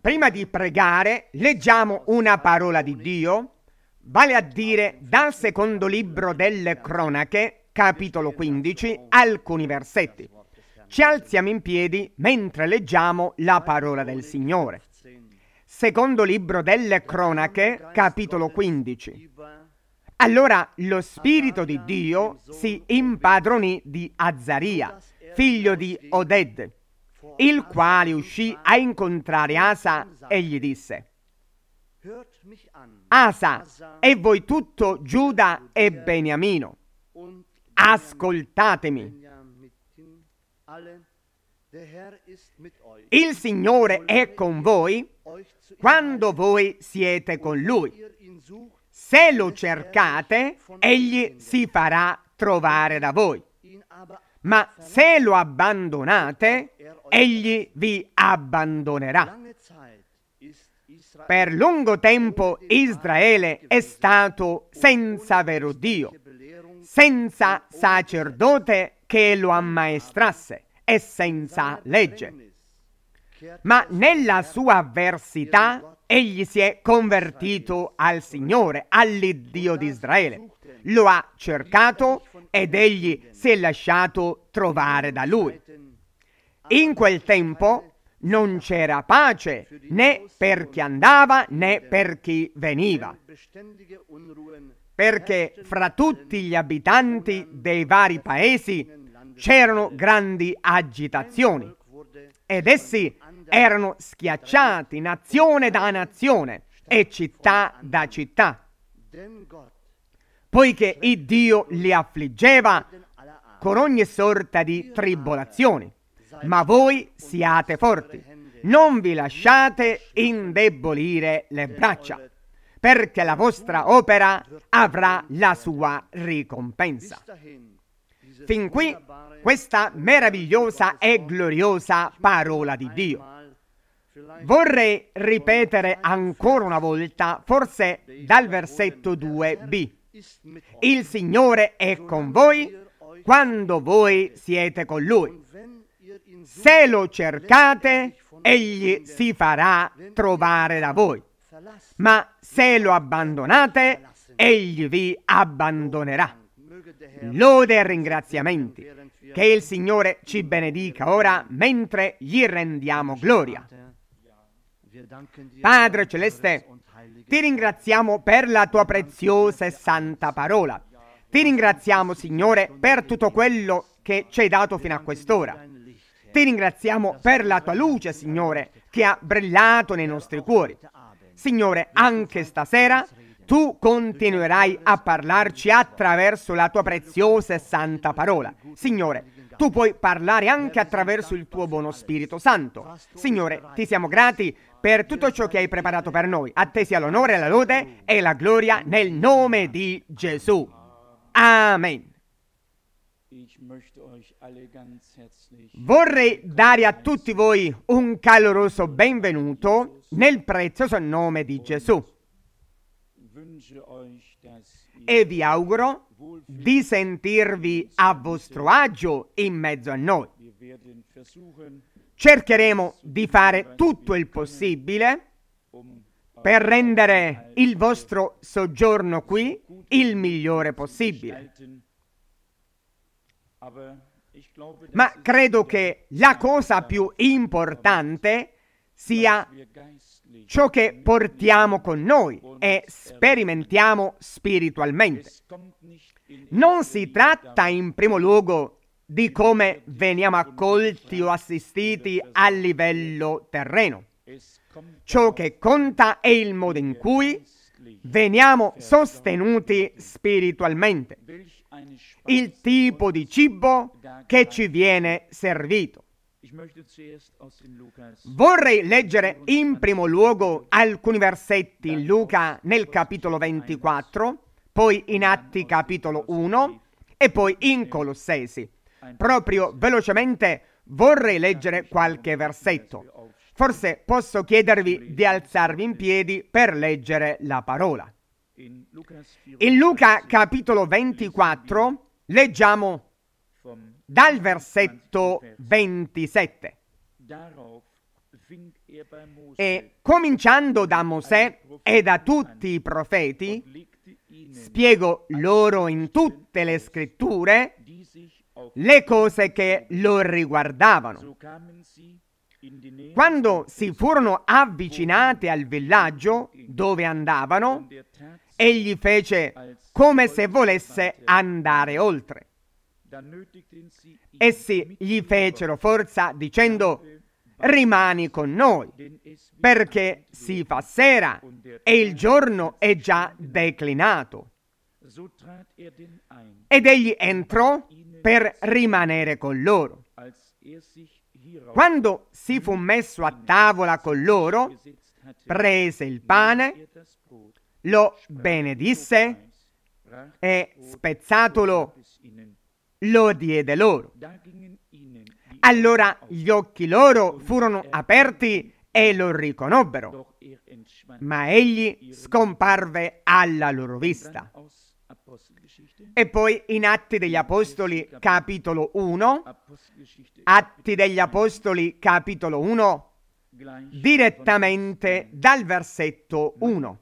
Prima di pregare, leggiamo una parola di Dio, vale a dire dal secondo libro delle cronache, capitolo 15, alcuni versetti. Ci alziamo in piedi mentre leggiamo la parola del Signore. Secondo libro delle cronache, capitolo 15. Allora lo Spirito di Dio si impadronì di Azzaria, figlio di Oded il quale uscì a incontrare Asa e gli disse, Asa e voi tutto Giuda e Beniamino, ascoltatemi. Il Signore è con voi quando voi siete con Lui. Se lo cercate, Egli si farà trovare da voi ma se lo abbandonate, egli vi abbandonerà. Per lungo tempo Israele è stato senza vero Dio, senza sacerdote che lo ammaestrasse e senza legge. Ma nella sua avversità egli si è convertito al Signore, all'Iddio di Israele lo ha cercato ed egli si è lasciato trovare da lui. In quel tempo non c'era pace né per chi andava né per chi veniva, perché fra tutti gli abitanti dei vari paesi c'erano grandi agitazioni ed essi erano schiacciati nazione da nazione e città da città poiché il Dio li affliggeva con ogni sorta di tribolazioni. Ma voi siate forti, non vi lasciate indebolire le braccia, perché la vostra opera avrà la sua ricompensa. Fin qui questa meravigliosa e gloriosa parola di Dio. Vorrei ripetere ancora una volta, forse dal versetto 2b. Il Signore è con voi quando voi siete con Lui. Se lo cercate, Egli si farà trovare da voi. Ma se lo abbandonate, Egli vi abbandonerà. Lode e ringraziamenti. Che il Signore ci benedica ora mentre gli rendiamo gloria. Padre Celeste, ti ringraziamo per la tua preziosa e santa parola. Ti ringraziamo, Signore, per tutto quello che ci hai dato fino a quest'ora. Ti ringraziamo per la tua luce, Signore, che ha brillato nei nostri cuori. Signore, anche stasera tu continuerai a parlarci attraverso la tua preziosa e santa parola. Signore, tu puoi parlare anche attraverso il tuo buono Spirito Santo. Signore, ti siamo grati per tutto ciò che hai preparato per noi. A te sia l'onore, la lode e la gloria nel nome di Gesù. Amen. Vorrei dare a tutti voi un caloroso benvenuto nel prezioso nome di Gesù. E vi auguro di sentirvi a vostro agio in mezzo a noi cercheremo di fare tutto il possibile per rendere il vostro soggiorno qui il migliore possibile. Ma credo che la cosa più importante sia ciò che portiamo con noi e sperimentiamo spiritualmente. Non si tratta in primo luogo di come veniamo accolti o assistiti a livello terreno. Ciò che conta è il modo in cui veniamo sostenuti spiritualmente, il tipo di cibo che ci viene servito. Vorrei leggere in primo luogo alcuni versetti in Luca nel capitolo 24, poi in Atti capitolo 1 e poi in Colossesi Proprio velocemente vorrei leggere qualche versetto. Forse posso chiedervi di alzarvi in piedi per leggere la parola. In Luca capitolo 24 leggiamo dal versetto 27. E cominciando da Mosè e da tutti i profeti, spiego loro in tutte le scritture le cose che lo riguardavano. Quando si furono avvicinate al villaggio dove andavano, egli fece come se volesse andare oltre. Essi gli fecero forza dicendo rimani con noi, perché si fa sera e il giorno è già declinato. Ed egli entrò per rimanere con loro. Er Quando si fu messo a tavola con loro, prese il pane, er lo benedisse e, spezzatolo, lo diede loro. Allora gli occhi loro furono er aperti e lo riconobbero, ma egli scomparve alla loro vista. E poi in Atti degli Apostoli capitolo 1, Atti degli Apostoli capitolo 1, direttamente dal versetto 1.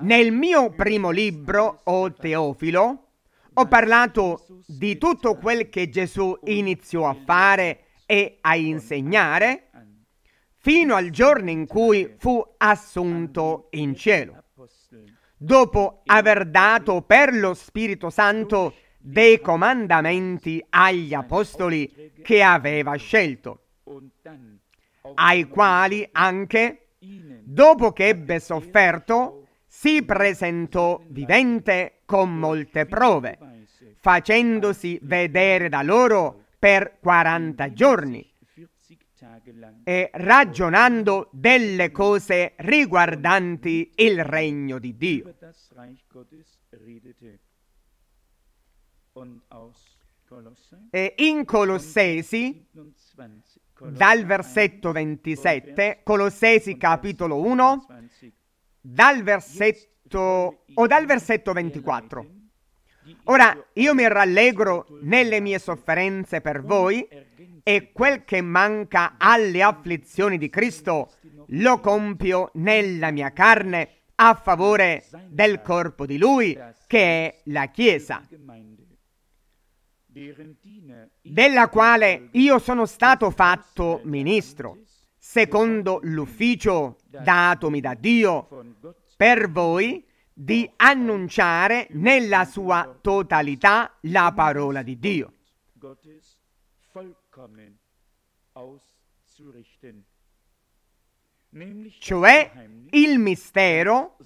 Nel mio primo libro, o Teofilo, ho parlato di tutto quel che Gesù iniziò a fare e a insegnare fino al giorno in cui fu assunto in cielo dopo aver dato per lo Spirito Santo dei comandamenti agli apostoli che aveva scelto, ai quali anche, dopo che ebbe sofferto, si presentò vivente con molte prove, facendosi vedere da loro per 40 giorni e ragionando delle cose riguardanti il regno di Dio. E in Colossesi, dal versetto 27, Colossesi capitolo 1, dal versetto, o dal versetto 24, Ora io mi rallegro nelle mie sofferenze per voi e quel che manca alle afflizioni di Cristo lo compio nella mia carne a favore del corpo di Lui che è la Chiesa, della quale io sono stato fatto ministro, secondo l'ufficio datomi da Dio per voi di annunciare nella sua totalità la parola di Dio. Cioè il mistero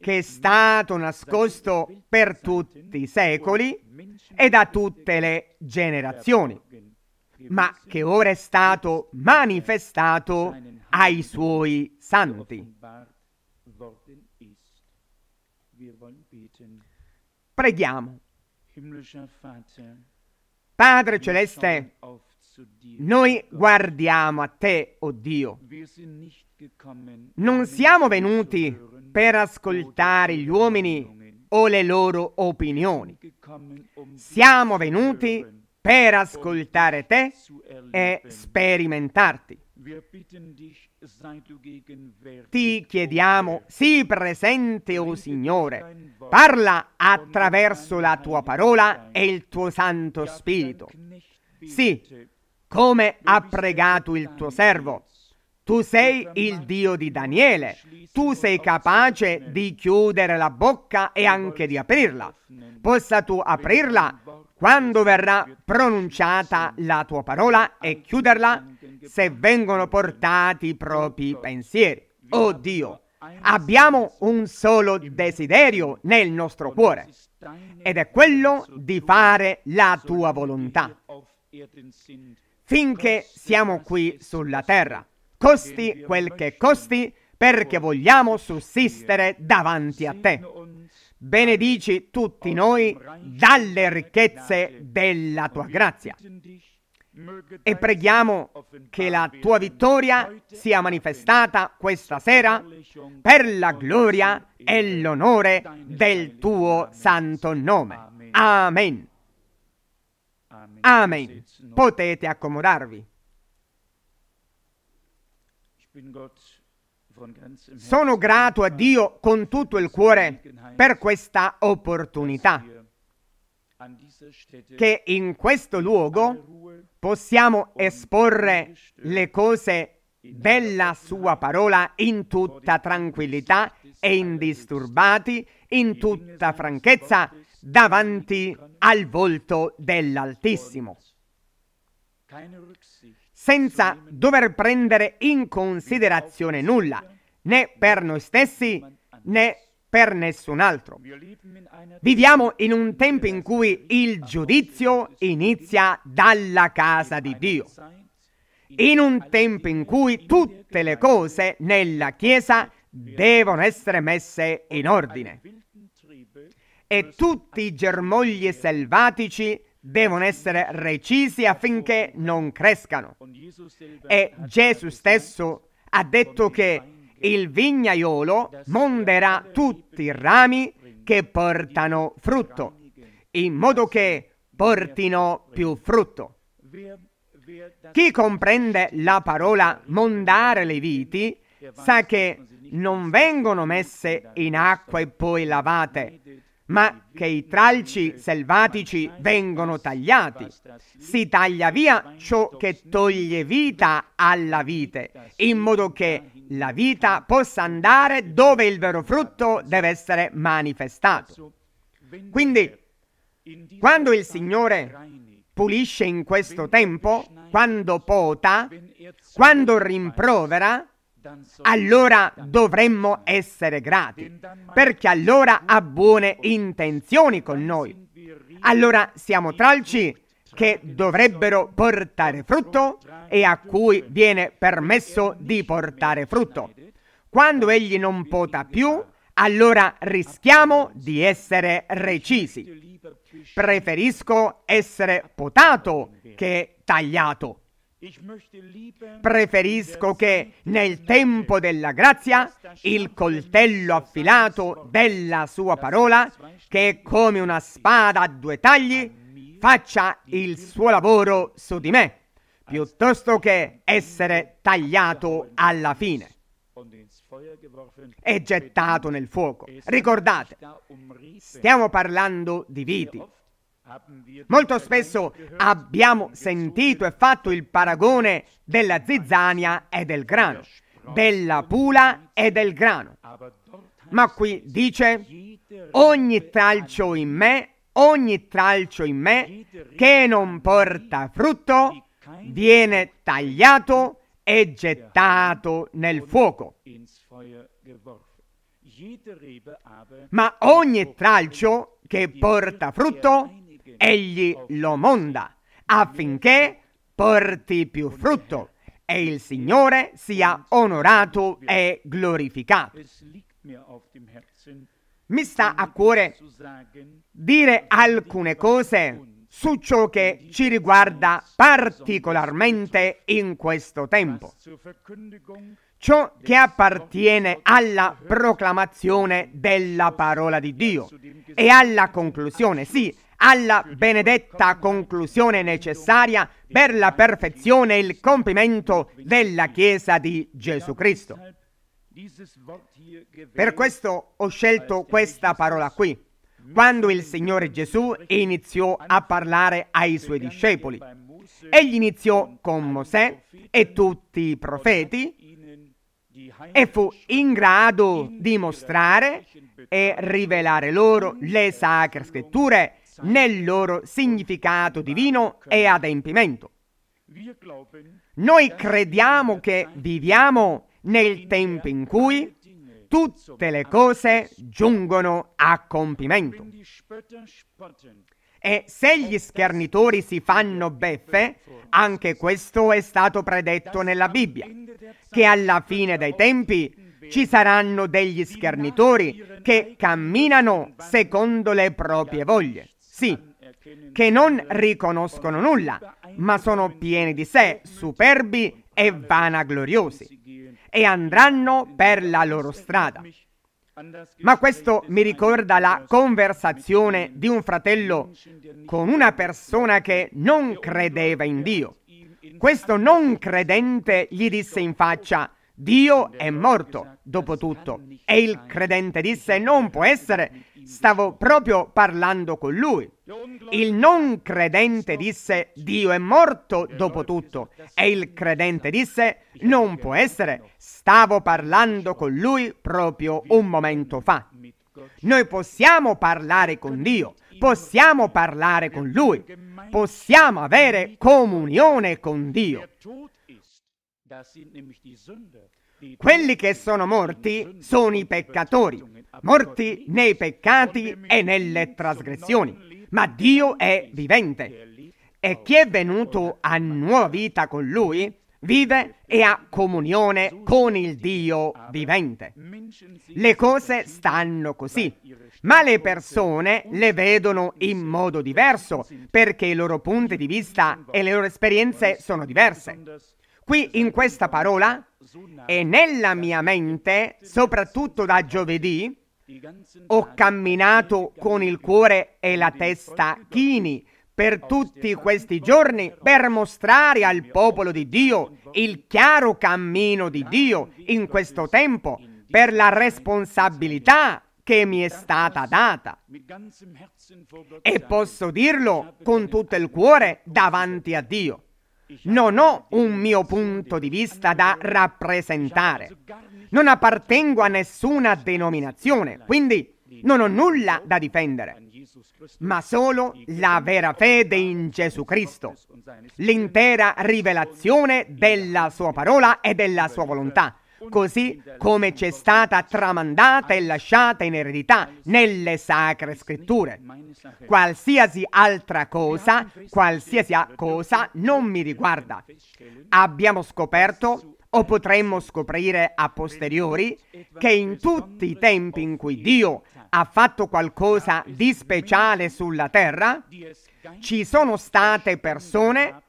che è stato nascosto per tutti i secoli e da tutte le generazioni, ma che ora è stato manifestato ai suoi santi. Preghiamo. Padre Celeste, noi guardiamo a te, o oh Dio. Non um siamo venuti per ascoltare gli uomini o le loro opinioni. Um siamo venuti per ascoltare te e sperimentarti. Ti chiediamo, sii presente, o oh Signore, parla attraverso la tua parola e il tuo Santo Spirito. Sì, come ha pregato il tuo servo. Tu sei il Dio di Daniele, tu sei capace di chiudere la bocca e er anche di aprirla. Possa tu aprirla quando verrà pronunciata la tua parola e chiuderla se vengono portati i propri pensieri. Oh Dio, abbiamo un solo desiderio nel nostro cuore ed è quello di fare la tua volontà. Finché siamo qui sulla terra, costi quel che costi, perché vogliamo sussistere davanti a te. Benedici tutti noi dalle ricchezze della tua grazia e preghiamo che la tua vittoria sia manifestata questa sera per la gloria e l'onore del tuo santo nome. Amen. Amen. Potete accomodarvi. Sono grato a Dio con tutto il cuore per questa opportunità che in questo luogo possiamo esporre le cose della sua parola in tutta tranquillità e indisturbati, in tutta franchezza, davanti al volto dell'Altissimo, senza dover prendere in considerazione nulla, né per noi stessi né per nessun altro. Viviamo in un tempo in cui il giudizio inizia dalla casa di Dio. In un tempo in cui tutte le cose nella Chiesa devono essere messe in ordine. E tutti i germogli selvatici devono essere recisi affinché non crescano. E Gesù stesso ha detto che il vignaiolo monderà tutti i rami che portano frutto, in modo che portino più frutto. Chi comprende la parola mondare le viti sa che non vengono messe in acqua e poi lavate, ma che i tralci selvatici vengono tagliati. Si taglia via ciò che toglie vita alla vite, in modo che la vita possa andare dove il vero frutto deve essere manifestato. Quindi, quando il Signore pulisce in questo tempo, quando pota, quando rimprovera, allora dovremmo essere grati, perché allora ha buone intenzioni con noi. Allora siamo tralci che dovrebbero portare frutto e a cui viene permesso di portare frutto. Quando egli non pota più, allora rischiamo di essere recisi. Preferisco essere potato che tagliato. Preferisco che nel tempo della grazia il coltello affilato della sua parola, che è come una spada a due tagli, faccia il suo lavoro su di me, piuttosto che essere tagliato alla fine e gettato nel fuoco. Ricordate, stiamo parlando di viti. Molto spesso abbiamo sentito e fatto il paragone della zizzania e del grano, della pula e del grano. Ma qui dice, ogni tralcio in me ogni tralcio in me che non porta frutto viene tagliato e gettato nel fuoco. Ma ogni tralcio che porta frutto, egli lo monda affinché porti più frutto e il Signore sia onorato e glorificato mi sta a cuore dire alcune cose su ciò che ci riguarda particolarmente in questo tempo. Ciò che appartiene alla proclamazione della parola di Dio e alla conclusione, sì, alla benedetta conclusione necessaria per la perfezione e il compimento della Chiesa di Gesù Cristo. Per questo ho scelto questa parola qui. Quando il Signore Gesù iniziò a parlare ai suoi discepoli, egli iniziò con Mosè e tutti i profeti e fu in grado di mostrare e rivelare loro le sacre scritture nel loro significato divino e adempimento. Noi crediamo che viviamo nel tempo in cui tutte le cose giungono a compimento. E se gli schernitori si fanno beffe, anche questo è stato predetto nella Bibbia, che alla fine dei tempi ci saranno degli schernitori che camminano secondo le proprie voglie. Sì, che non riconoscono nulla, ma sono pieni di sé, superbi e vanagloriosi e andranno per la loro strada. Ma questo mi ricorda la conversazione di un fratello con una persona che non credeva in Dio. Questo non credente gli disse in faccia, Dio è morto, dopo tutto. E il credente disse, non può essere, stavo proprio parlando con lui. Il non credente disse Dio è morto dopo tutto e il credente disse non può essere, stavo parlando con lui proprio un momento fa. Noi possiamo parlare con Dio, possiamo parlare con Lui, possiamo avere comunione con Dio. Quelli che sono morti sono i peccatori, morti nei peccati e nelle trasgressioni ma Dio è vivente. E chi è venuto a nuova vita con lui vive e ha comunione con il Dio vivente. Le cose stanno così, ma le persone le vedono in modo diverso perché i loro punti di vista e le loro esperienze sono diverse. Qui in questa parola e nella mia mente, soprattutto da giovedì, ho camminato con il cuore e la testa chini per tutti questi giorni per mostrare al popolo di Dio il chiaro cammino di Dio in questo tempo, per la responsabilità che mi è stata data. E posso dirlo con tutto il cuore davanti a Dio. Non ho un mio punto di vista da rappresentare. Non appartengo a nessuna denominazione, quindi non ho nulla da difendere, ma solo la vera fede in Gesù Cristo, l'intera rivelazione della sua parola e della sua volontà così come c'è stata tramandata e lasciata in eredità nelle sacre scritture. Qualsiasi altra cosa, qualsiasi cosa non mi riguarda. Abbiamo scoperto o potremmo scoprire a posteriori che in tutti i tempi in cui Dio ha fatto qualcosa di speciale sulla terra, ci sono state persone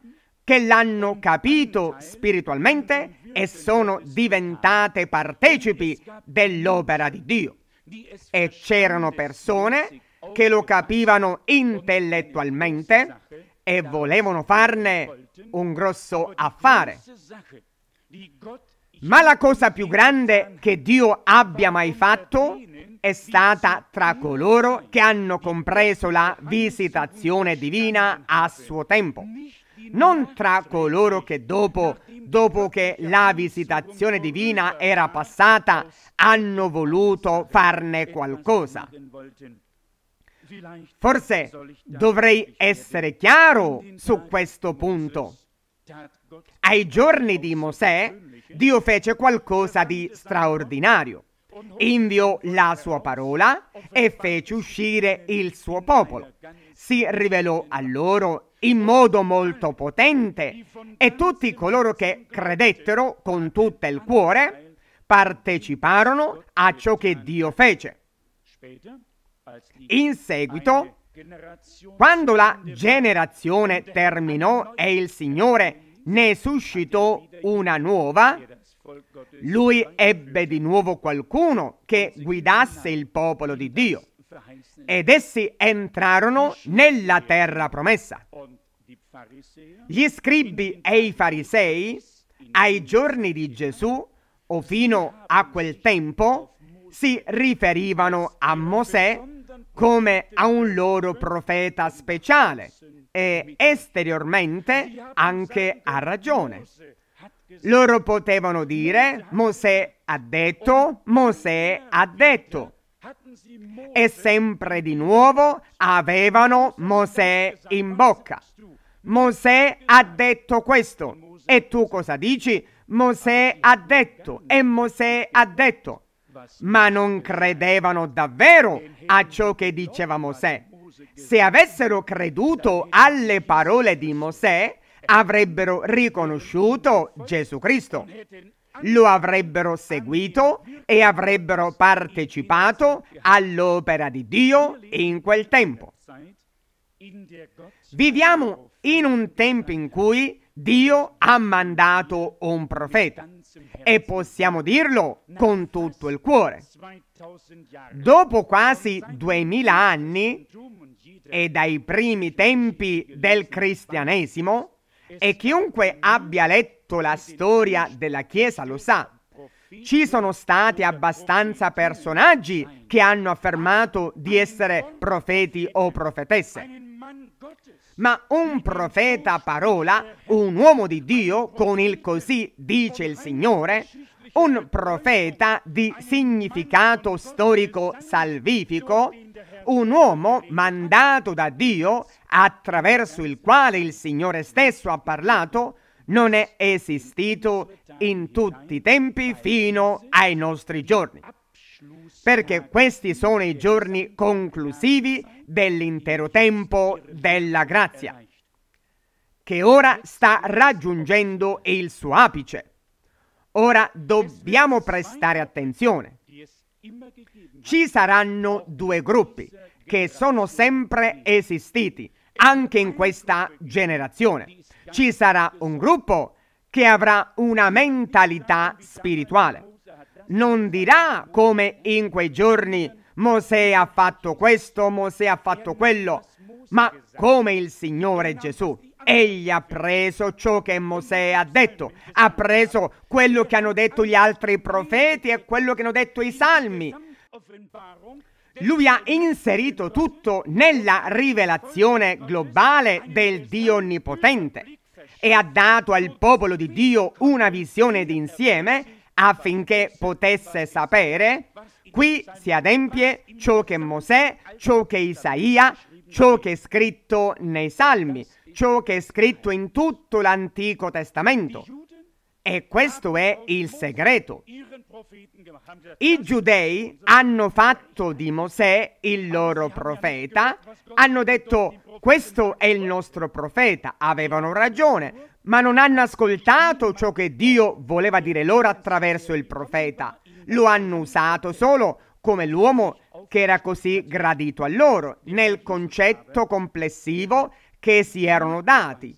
che l'hanno capito spiritualmente e sono diventate partecipi dell'opera di Dio. E c'erano persone che lo capivano intellettualmente e volevano farne un grosso affare. Ma la cosa più grande che Dio abbia mai fatto è stata tra coloro che hanno compreso la visitazione divina a suo tempo, non tra coloro che dopo, dopo che la visitazione divina era passata hanno voluto farne qualcosa. Forse dovrei essere chiaro su questo punto. Ai giorni di Mosè Dio fece qualcosa di straordinario. Inviò la sua parola e fece uscire il suo popolo. Si rivelò a loro in modo molto potente e tutti coloro che credettero con tutto il cuore parteciparono a ciò che Dio fece. In seguito quando la generazione terminò e il Signore ne suscitò una nuova, lui ebbe di nuovo qualcuno che guidasse il popolo di Dio ed essi entrarono nella terra promessa. Gli scribi e i farisei, ai giorni di Gesù o fino a quel tempo, si riferivano a Mosè come a un loro profeta speciale e esteriormente anche a ragione. Loro potevano dire Mosè ha detto, Mosè ha detto. E sempre di nuovo avevano Mosè in bocca. Mosè ha detto questo. E tu cosa dici? Mosè ha detto e Mosè ha detto ma non credevano davvero a ciò che diceva Mosè. Se avessero creduto alle parole di Mosè, avrebbero riconosciuto Gesù Cristo. Lo avrebbero seguito e avrebbero partecipato all'opera di Dio in quel tempo. Viviamo in un tempo in cui Dio ha mandato un profeta e possiamo dirlo con tutto il cuore. Dopo quasi duemila anni e dai primi tempi del cristianesimo, e chiunque abbia letto la storia della Chiesa lo sa, ci sono stati abbastanza personaggi che hanno affermato di essere profeti o profetesse ma un profeta parola, un uomo di Dio con il così dice il Signore, un profeta di significato storico salvifico, un uomo mandato da Dio attraverso il quale il Signore stesso ha parlato, non è esistito in tutti i tempi fino ai nostri giorni perché questi sono i giorni conclusivi dell'intero tempo della grazia, che ora sta raggiungendo il suo apice. Ora dobbiamo prestare attenzione. Ci saranno due gruppi che sono sempre esistiti, anche in questa generazione. Ci sarà un gruppo che avrà una mentalità spirituale non dirà come in quei giorni Mosè ha fatto questo, Mosè ha fatto quello, ma come il Signore Gesù. Egli ha preso ciò che Mosè ha detto, ha preso quello che hanno detto gli altri profeti e quello che hanno detto i salmi. Lui ha inserito tutto nella rivelazione globale del Dio Onnipotente e ha dato al popolo di Dio una visione d'insieme affinché potesse sapere, qui si adempie ciò che Mosè, ciò che Isaia, ciò che è scritto nei Salmi, ciò che è scritto in tutto l'Antico Testamento. E questo è il segreto. I giudei hanno fatto di Mosè il loro profeta, hanno detto questo è il nostro profeta, avevano ragione, ma non hanno ascoltato ciò che Dio voleva dire loro attraverso il profeta. Lo hanno usato solo come l'uomo che era così gradito a loro, nel concetto complessivo che si erano dati.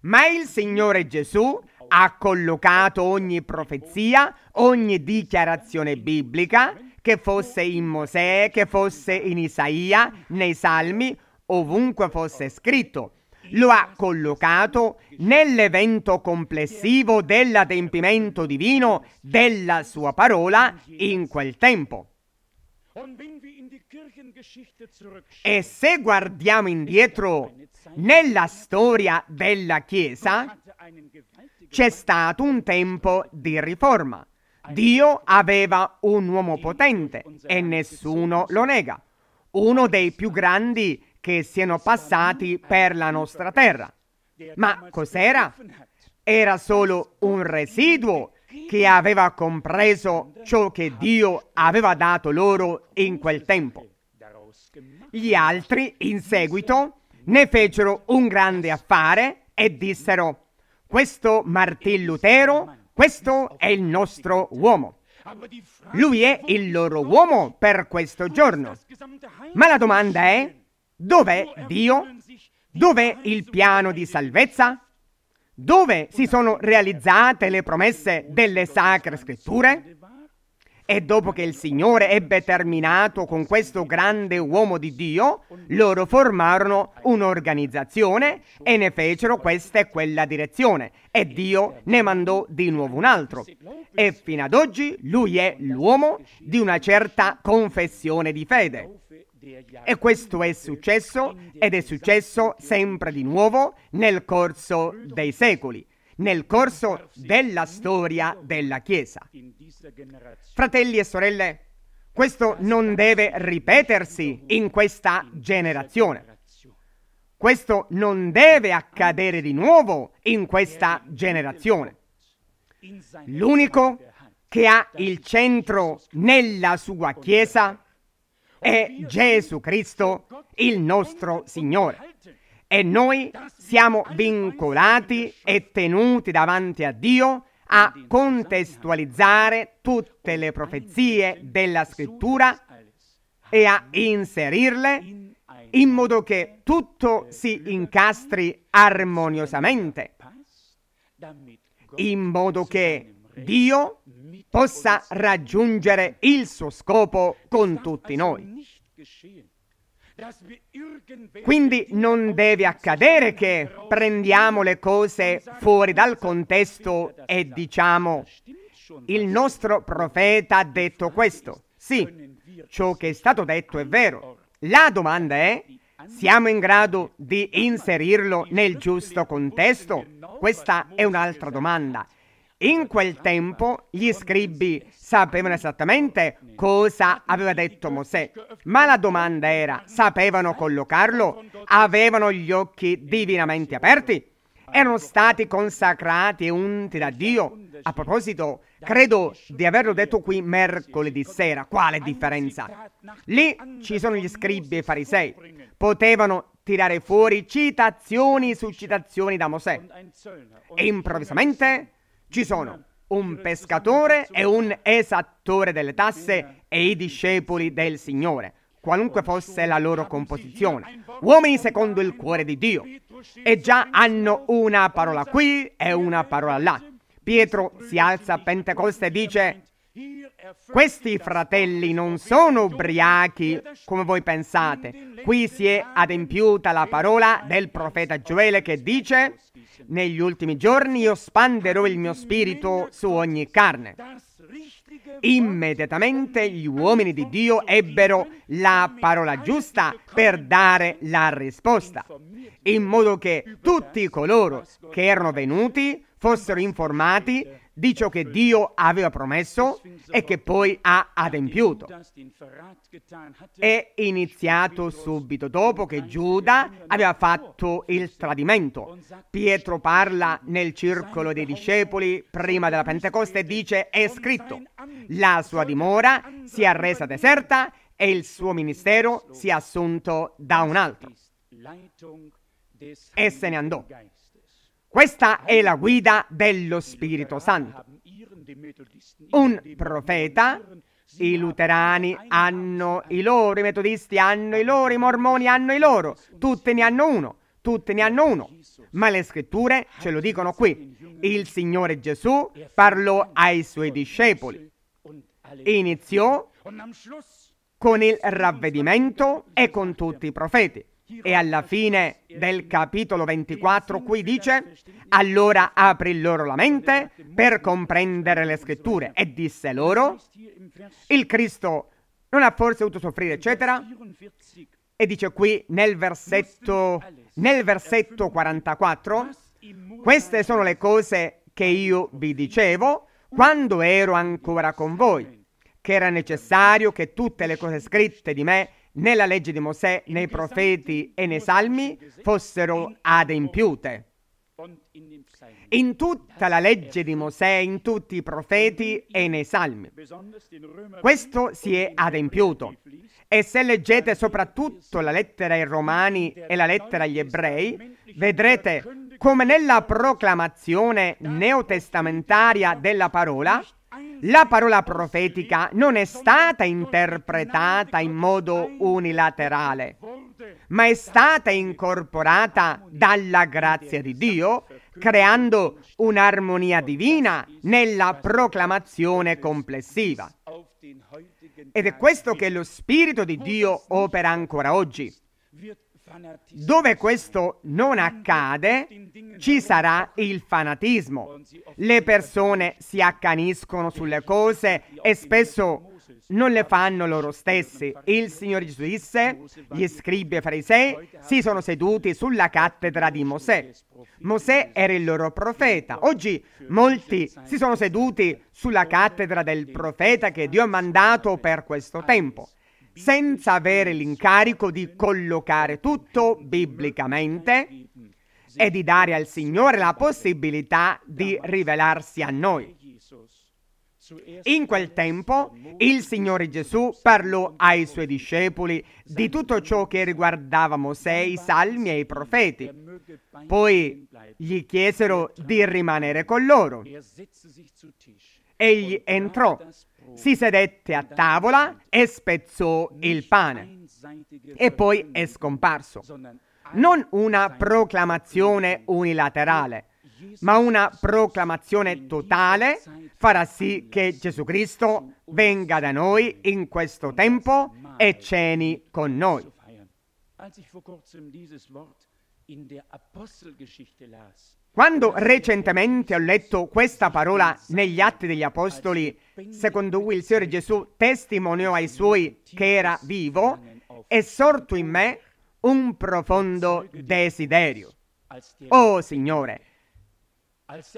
Ma il Signore Gesù ha collocato ogni profezia, ogni dichiarazione biblica, che fosse in Mosè, che fosse in Isaia, nei Salmi, ovunque fosse scritto lo ha collocato nell'evento complessivo dell'adempimento divino della sua parola in quel tempo. E se guardiamo indietro nella storia della Chiesa, c'è stato un tempo di riforma. Dio aveva un uomo potente e nessuno lo nega, uno dei più grandi che siano passati per la nostra terra. Ma cos'era? Era solo un residuo che aveva compreso ciò che Dio aveva dato loro in quel tempo. Gli altri, in seguito, ne fecero un grande affare e dissero, questo Martin Lutero, questo è il nostro uomo. Lui è il loro uomo per questo giorno. Ma la domanda è, Dov'è Dio? Dov'è il piano di salvezza? Dove si sono realizzate le promesse delle sacre scritture? E dopo che il Signore ebbe terminato con questo grande uomo di Dio, loro formarono un'organizzazione e ne fecero questa e quella direzione. E Dio ne mandò di nuovo un altro. E fino ad oggi lui è l'uomo di una certa confessione di fede. E questo è successo ed è successo sempre di nuovo nel corso dei secoli, nel corso della storia della Chiesa. Fratelli e sorelle, questo non deve ripetersi in questa generazione. Questo non deve accadere di nuovo in questa generazione. L'unico che ha il centro nella sua Chiesa è Gesù Cristo, il nostro Signore. E noi siamo vincolati e tenuti davanti a Dio a contestualizzare tutte le profezie della scrittura e a inserirle in modo che tutto si incastri armoniosamente, in modo che Dio possa raggiungere il suo scopo con tutti noi. Quindi non deve accadere che prendiamo le cose fuori dal contesto e diciamo il nostro profeta ha detto questo. Sì, ciò che è stato detto è vero. La domanda è, siamo in grado di inserirlo nel giusto contesto? Questa è un'altra domanda. In quel tempo gli scribi sapevano esattamente cosa aveva detto Mosè, ma la domanda era, sapevano collocarlo? Avevano gli occhi divinamente aperti? Erano stati consacrati e unti da Dio? A proposito, credo di averlo detto qui mercoledì sera, quale differenza? Lì ci sono gli scribi e i farisei, potevano tirare fuori citazioni su citazioni da Mosè. E improvvisamente ci sono un pescatore e un esattore delle tasse e i discepoli del Signore, qualunque fosse la loro composizione, uomini secondo il cuore di Dio. E già hanno una parola qui e una parola là. Pietro si alza a Pentecoste e dice, questi fratelli non sono ubriachi come voi pensate. Qui si è adempiuta la parola del profeta Gioele che dice, negli ultimi giorni io spanderò il mio spirito su ogni carne. Immediatamente gli uomini di Dio ebbero la parola giusta per dare la risposta, in modo che tutti coloro che erano venuti fossero informati di ciò che Dio aveva promesso e che poi ha adempiuto. È iniziato subito dopo che Giuda aveva fatto il tradimento. Pietro parla nel circolo dei discepoli prima della Pentecoste e dice è scritto, la sua dimora si è resa deserta e il suo ministero si è assunto da un altro. E se ne andò. Questa è la guida dello Spirito Santo. Un profeta, i luterani hanno i loro, i metodisti hanno i loro, i mormoni hanno i loro, tutti ne hanno uno, tutti ne hanno uno. Ma le scritture ce lo dicono qui. Il Signore Gesù parlò ai suoi discepoli. Iniziò con il ravvedimento e con tutti i profeti. E alla fine del capitolo 24 qui dice, allora aprì loro la mente per comprendere le scritture e disse loro, il Cristo non ha forse dovuto soffrire, eccetera. E dice qui nel versetto, nel versetto 44, queste sono le cose che io vi dicevo quando ero ancora con voi, che era necessario che tutte le cose scritte di me nella legge di Mosè, nei profeti e nei salmi fossero adempiute. In tutta la legge di Mosè, in tutti i profeti e nei salmi. Questo si è adempiuto. E se leggete soprattutto la lettera ai Romani e la lettera agli Ebrei, vedrete come nella proclamazione neotestamentaria della parola la parola profetica non è stata interpretata in modo unilaterale, ma è stata incorporata dalla grazia di Dio, creando un'armonia divina nella proclamazione complessiva. Ed è questo che lo Spirito di Dio opera ancora oggi. Dove questo non accade, ci sarà il fanatismo. Le persone si accaniscono sulle cose e spesso non le fanno loro stessi. Il Signore Gesù disse, gli scribi e farisei si sono seduti sulla cattedra di Mosè. Mosè era il loro profeta. Oggi molti si sono seduti sulla cattedra del profeta che Dio ha mandato per questo ah, tempo senza avere l'incarico di collocare tutto biblicamente e di dare al Signore la possibilità di rivelarsi a noi. In quel tempo il Signore Gesù parlò ai suoi discepoli di tutto ciò che riguardava Mosè, i salmi e i profeti. Poi gli chiesero di rimanere con loro. Egli entrò, si sedette a tavola e spezzò il pane. E poi è scomparso. Non una proclamazione unilaterale ma una proclamazione totale farà sì che Gesù Cristo venga da noi in questo tempo e ceni con noi. Quando recentemente ho letto questa parola negli Atti degli Apostoli, secondo cui il Signore Gesù testimoniò ai suoi che era vivo, è sorto in me un profondo desiderio. Oh Signore,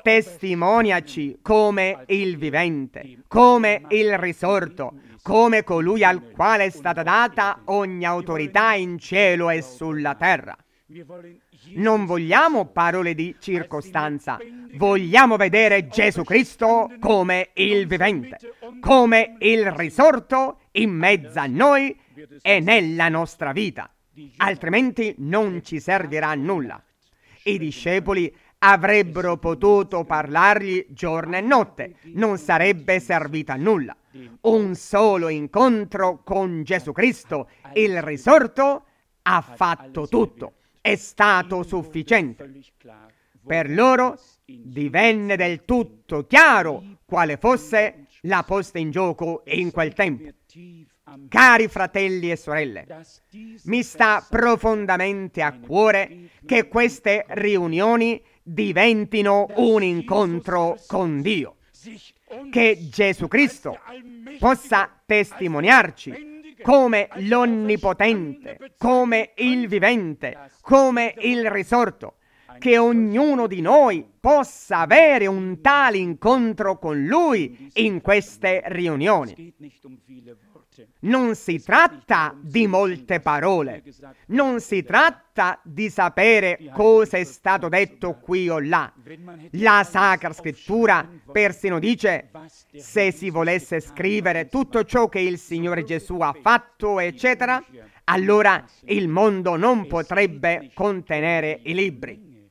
testimoniaci come il vivente, come il risorto, come colui al quale è stata data ogni autorità in cielo e sulla terra. Non vogliamo parole di circostanza, vogliamo vedere Gesù Cristo come il vivente, come il risorto in mezzo a noi e nella nostra vita, altrimenti non ci servirà a nulla. I discepoli Avrebbero potuto parlargli giorno e notte, non sarebbe servito a nulla. Un solo incontro con Gesù Cristo, il risorto, ha fatto tutto, è stato sufficiente. Per loro divenne del tutto chiaro quale fosse la posta in gioco in quel tempo. Cari fratelli e sorelle, mi sta profondamente a cuore che queste riunioni diventino un incontro con Dio. Che Gesù Cristo possa testimoniarci come l'onnipotente, come il vivente, come il risorto, che ognuno di noi possa avere un tale incontro con Lui in queste riunioni. Non si tratta di molte parole, non si tratta di sapere cosa è stato detto qui o là. La Sacra Scrittura persino dice, se si volesse scrivere tutto ciò che il Signore Gesù ha fatto, eccetera, allora il mondo non potrebbe contenere i libri.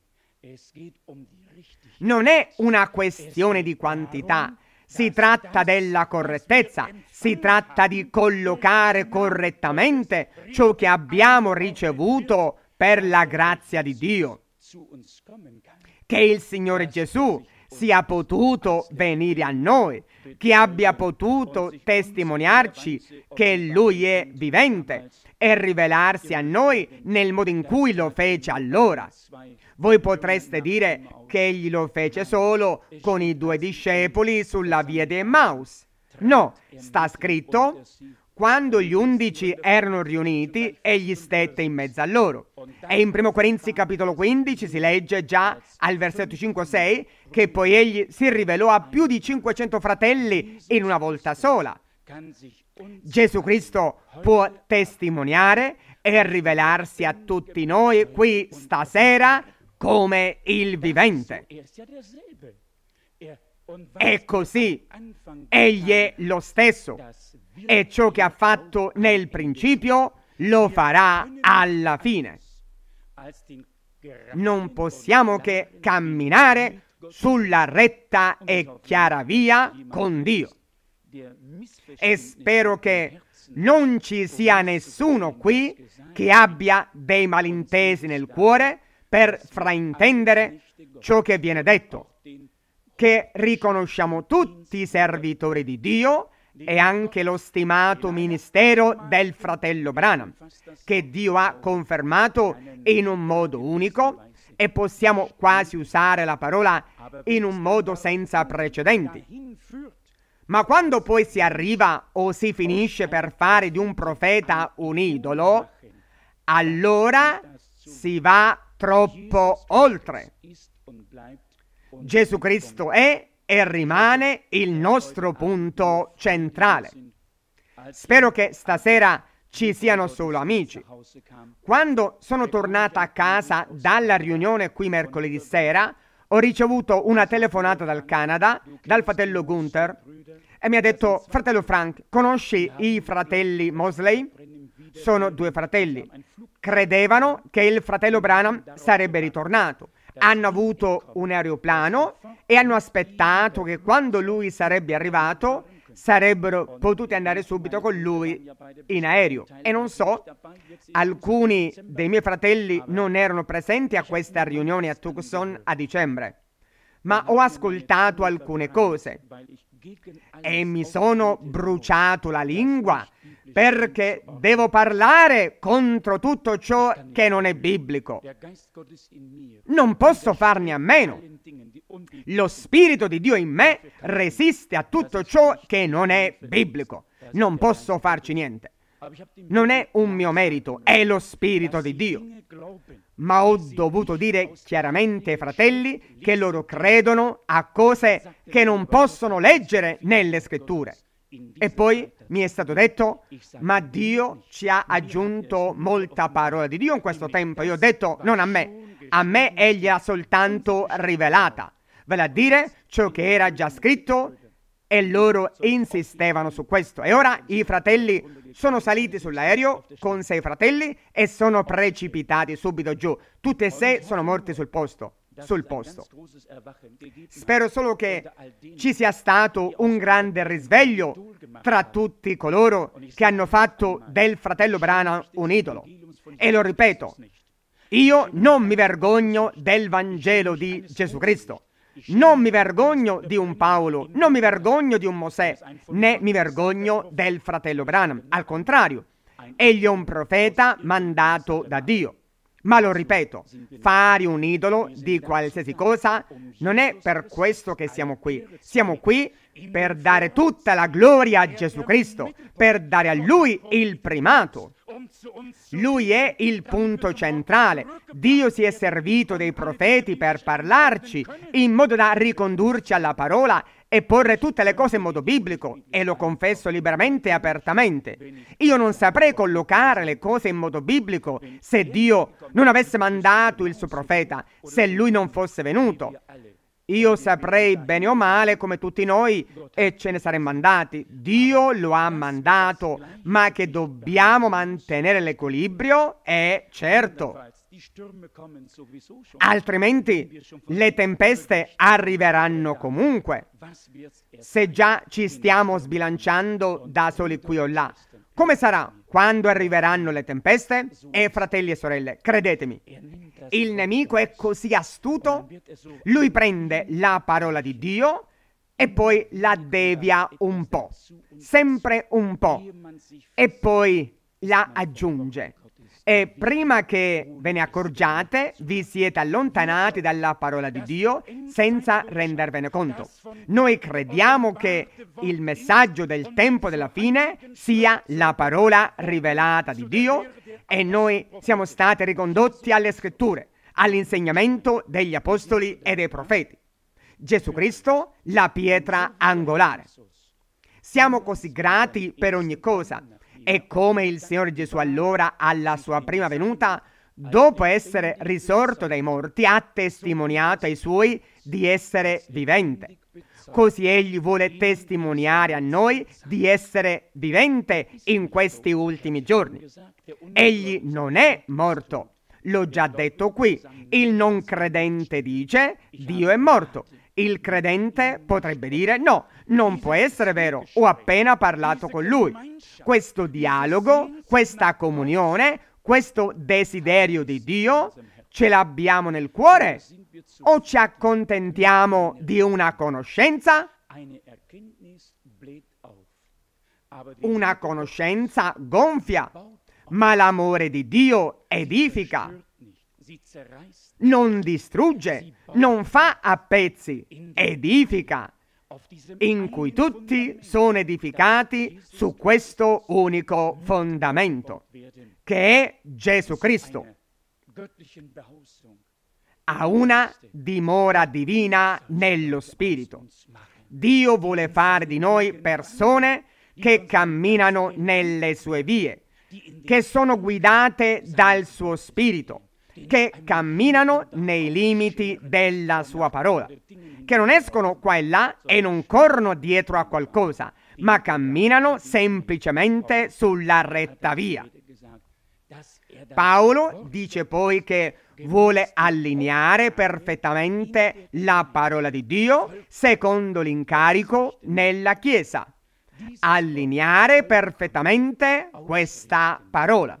Non è una questione di quantità, si tratta della correttezza, si tratta di collocare correttamente ciò che abbiamo ricevuto per la grazia di Dio. Che il Signore Gesù sia potuto venire a noi, che abbia potuto testimoniarci che Lui è vivente e rivelarsi a noi nel modo in cui lo fece allora. Voi potreste dire che egli lo fece solo con i due discepoli sulla via di Emmaus. No, sta scritto, quando gli undici erano riuniti, egli stette in mezzo a loro. E in 1 Corinzi capitolo 15 si legge già al versetto 5-6 che poi egli si rivelò a più di 500 fratelli in una volta sola. Gesù Cristo può testimoniare e rivelarsi a tutti noi qui stasera come il vivente. E così egli è lo stesso e ciò che ha fatto nel principio lo farà alla fine. Non possiamo che camminare sulla retta e chiara via con Dio. E spero che non ci sia nessuno qui che abbia dei malintesi nel cuore per fraintendere ciò che viene detto, che riconosciamo tutti i servitori di Dio e anche lo stimato ministero del fratello Branham, che Dio ha confermato in un modo unico e possiamo quasi usare la parola in un modo senza precedenti. Ma quando poi si arriva o si finisce per fare di un profeta un idolo, allora si va troppo oltre. Gesù Cristo è e rimane il nostro punto centrale. Spero che stasera ci siano solo amici. Quando sono tornata a casa dalla riunione qui mercoledì sera, ho ricevuto una telefonata dal Canada, dal fratello Gunther, e mi ha detto, fratello Frank, conosci i fratelli Mosley? Sono due fratelli credevano che il fratello Branham sarebbe ritornato. Hanno avuto un aeroplano e hanno aspettato che quando lui sarebbe arrivato sarebbero potuti andare subito con lui in aereo. E non so, alcuni dei miei fratelli non erano presenti a questa riunione a Tucson a dicembre, ma ho ascoltato alcune cose e mi sono bruciato la lingua perché devo parlare contro tutto ciò che non è biblico. Non posso farne a meno. Lo Spirito di Dio in me resiste a tutto ciò che non è biblico. Non posso farci niente. Non è un mio merito, è lo Spirito di Dio. Ma ho dovuto dire chiaramente ai fratelli che loro credono a cose che non possono leggere nelle scritture. E poi mi è stato detto, ma Dio ci ha aggiunto molta parola di Dio in questo tempo. Io ho detto, non a me, a me egli ha soltanto rivelata, vale a dire ciò che era già scritto e loro insistevano su questo. E ora i fratelli sono saliti sull'aereo con sei fratelli e sono precipitati subito giù. Tutti e sei sono morti sul posto sul posto. Spero solo che ci sia stato un grande risveglio tra tutti coloro che hanno fatto del fratello Brana un idolo. E lo ripeto, io non mi vergogno del Vangelo di Gesù Cristo. Non mi vergogno di un Paolo, non mi vergogno di un Mosè, né mi vergogno del fratello Branham. Al contrario, egli è un profeta mandato da Dio. Ma lo ripeto, fare un idolo di qualsiasi cosa non è per questo che siamo qui. Siamo qui per dare tutta la gloria a Gesù Cristo, per dare a Lui il primato. Lui è il punto centrale. Dio si è servito dei profeti per parlarci, in modo da ricondurci alla parola e porre tutte le cose in modo biblico, e lo confesso liberamente e apertamente. Io non saprei collocare le cose in modo biblico se Dio non avesse mandato il suo profeta, se lui non fosse venuto. Io saprei bene o male, come tutti noi, e ce ne saremmo andati. Dio lo ha mandato, ma che dobbiamo mantenere l'equilibrio è certo. Altrimenti le tempeste arriveranno comunque, se già ci stiamo sbilanciando da soli qui o là. Come sarà? Quando arriveranno le tempeste, e eh, fratelli e sorelle, credetemi, il nemico è così astuto, lui prende la parola di Dio e poi la devia un po', sempre un po', e poi la aggiunge. E prima che ve ne accorgiate, vi siete allontanati dalla parola di Dio senza rendervene conto. Noi crediamo che il messaggio del tempo della fine sia la parola rivelata di Dio e noi siamo stati ricondotti alle scritture, all'insegnamento degli apostoli e dei profeti. Gesù Cristo, la pietra angolare. Siamo così grati per ogni cosa, e come il Signore Gesù allora, alla sua prima venuta, dopo essere risorto dai morti, ha testimoniato ai suoi di essere vivente. Così egli vuole testimoniare a noi di essere vivente in questi ultimi giorni. Egli non è morto. L'ho già detto qui, il non credente dice Dio è morto. Il credente potrebbe dire no, non può essere vero, ho appena parlato con lui. Questo dialogo, questa comunione, questo desiderio di Dio ce l'abbiamo nel cuore o ci accontentiamo di una conoscenza? Una conoscenza gonfia, ma l'amore di Dio edifica non distrugge, non fa a pezzi, edifica, in cui tutti sono edificati su questo unico fondamento, che è Gesù Cristo, a una dimora divina nello Spirito. Dio vuole fare di noi persone che camminano nelle sue vie, che sono guidate dal suo Spirito che camminano nei limiti della sua parola, che non escono qua e là e non corrono dietro a qualcosa, ma camminano semplicemente sulla retta via. Paolo dice poi che vuole allineare perfettamente la parola di Dio secondo l'incarico nella Chiesa. Allineare perfettamente questa parola.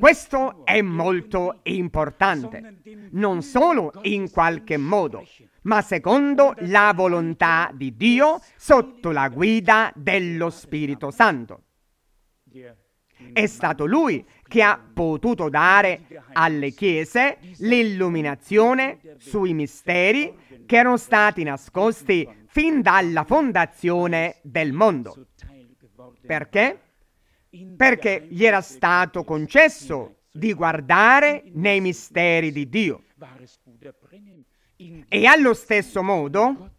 Questo è molto importante, non solo in qualche modo, ma secondo la volontà di Dio sotto la guida dello Spirito Santo. È stato lui che ha potuto dare alle chiese l'illuminazione sui misteri che erano stati nascosti fin dalla fondazione del mondo. Perché? perché gli era stato concesso di guardare nei misteri di Dio. E allo stesso modo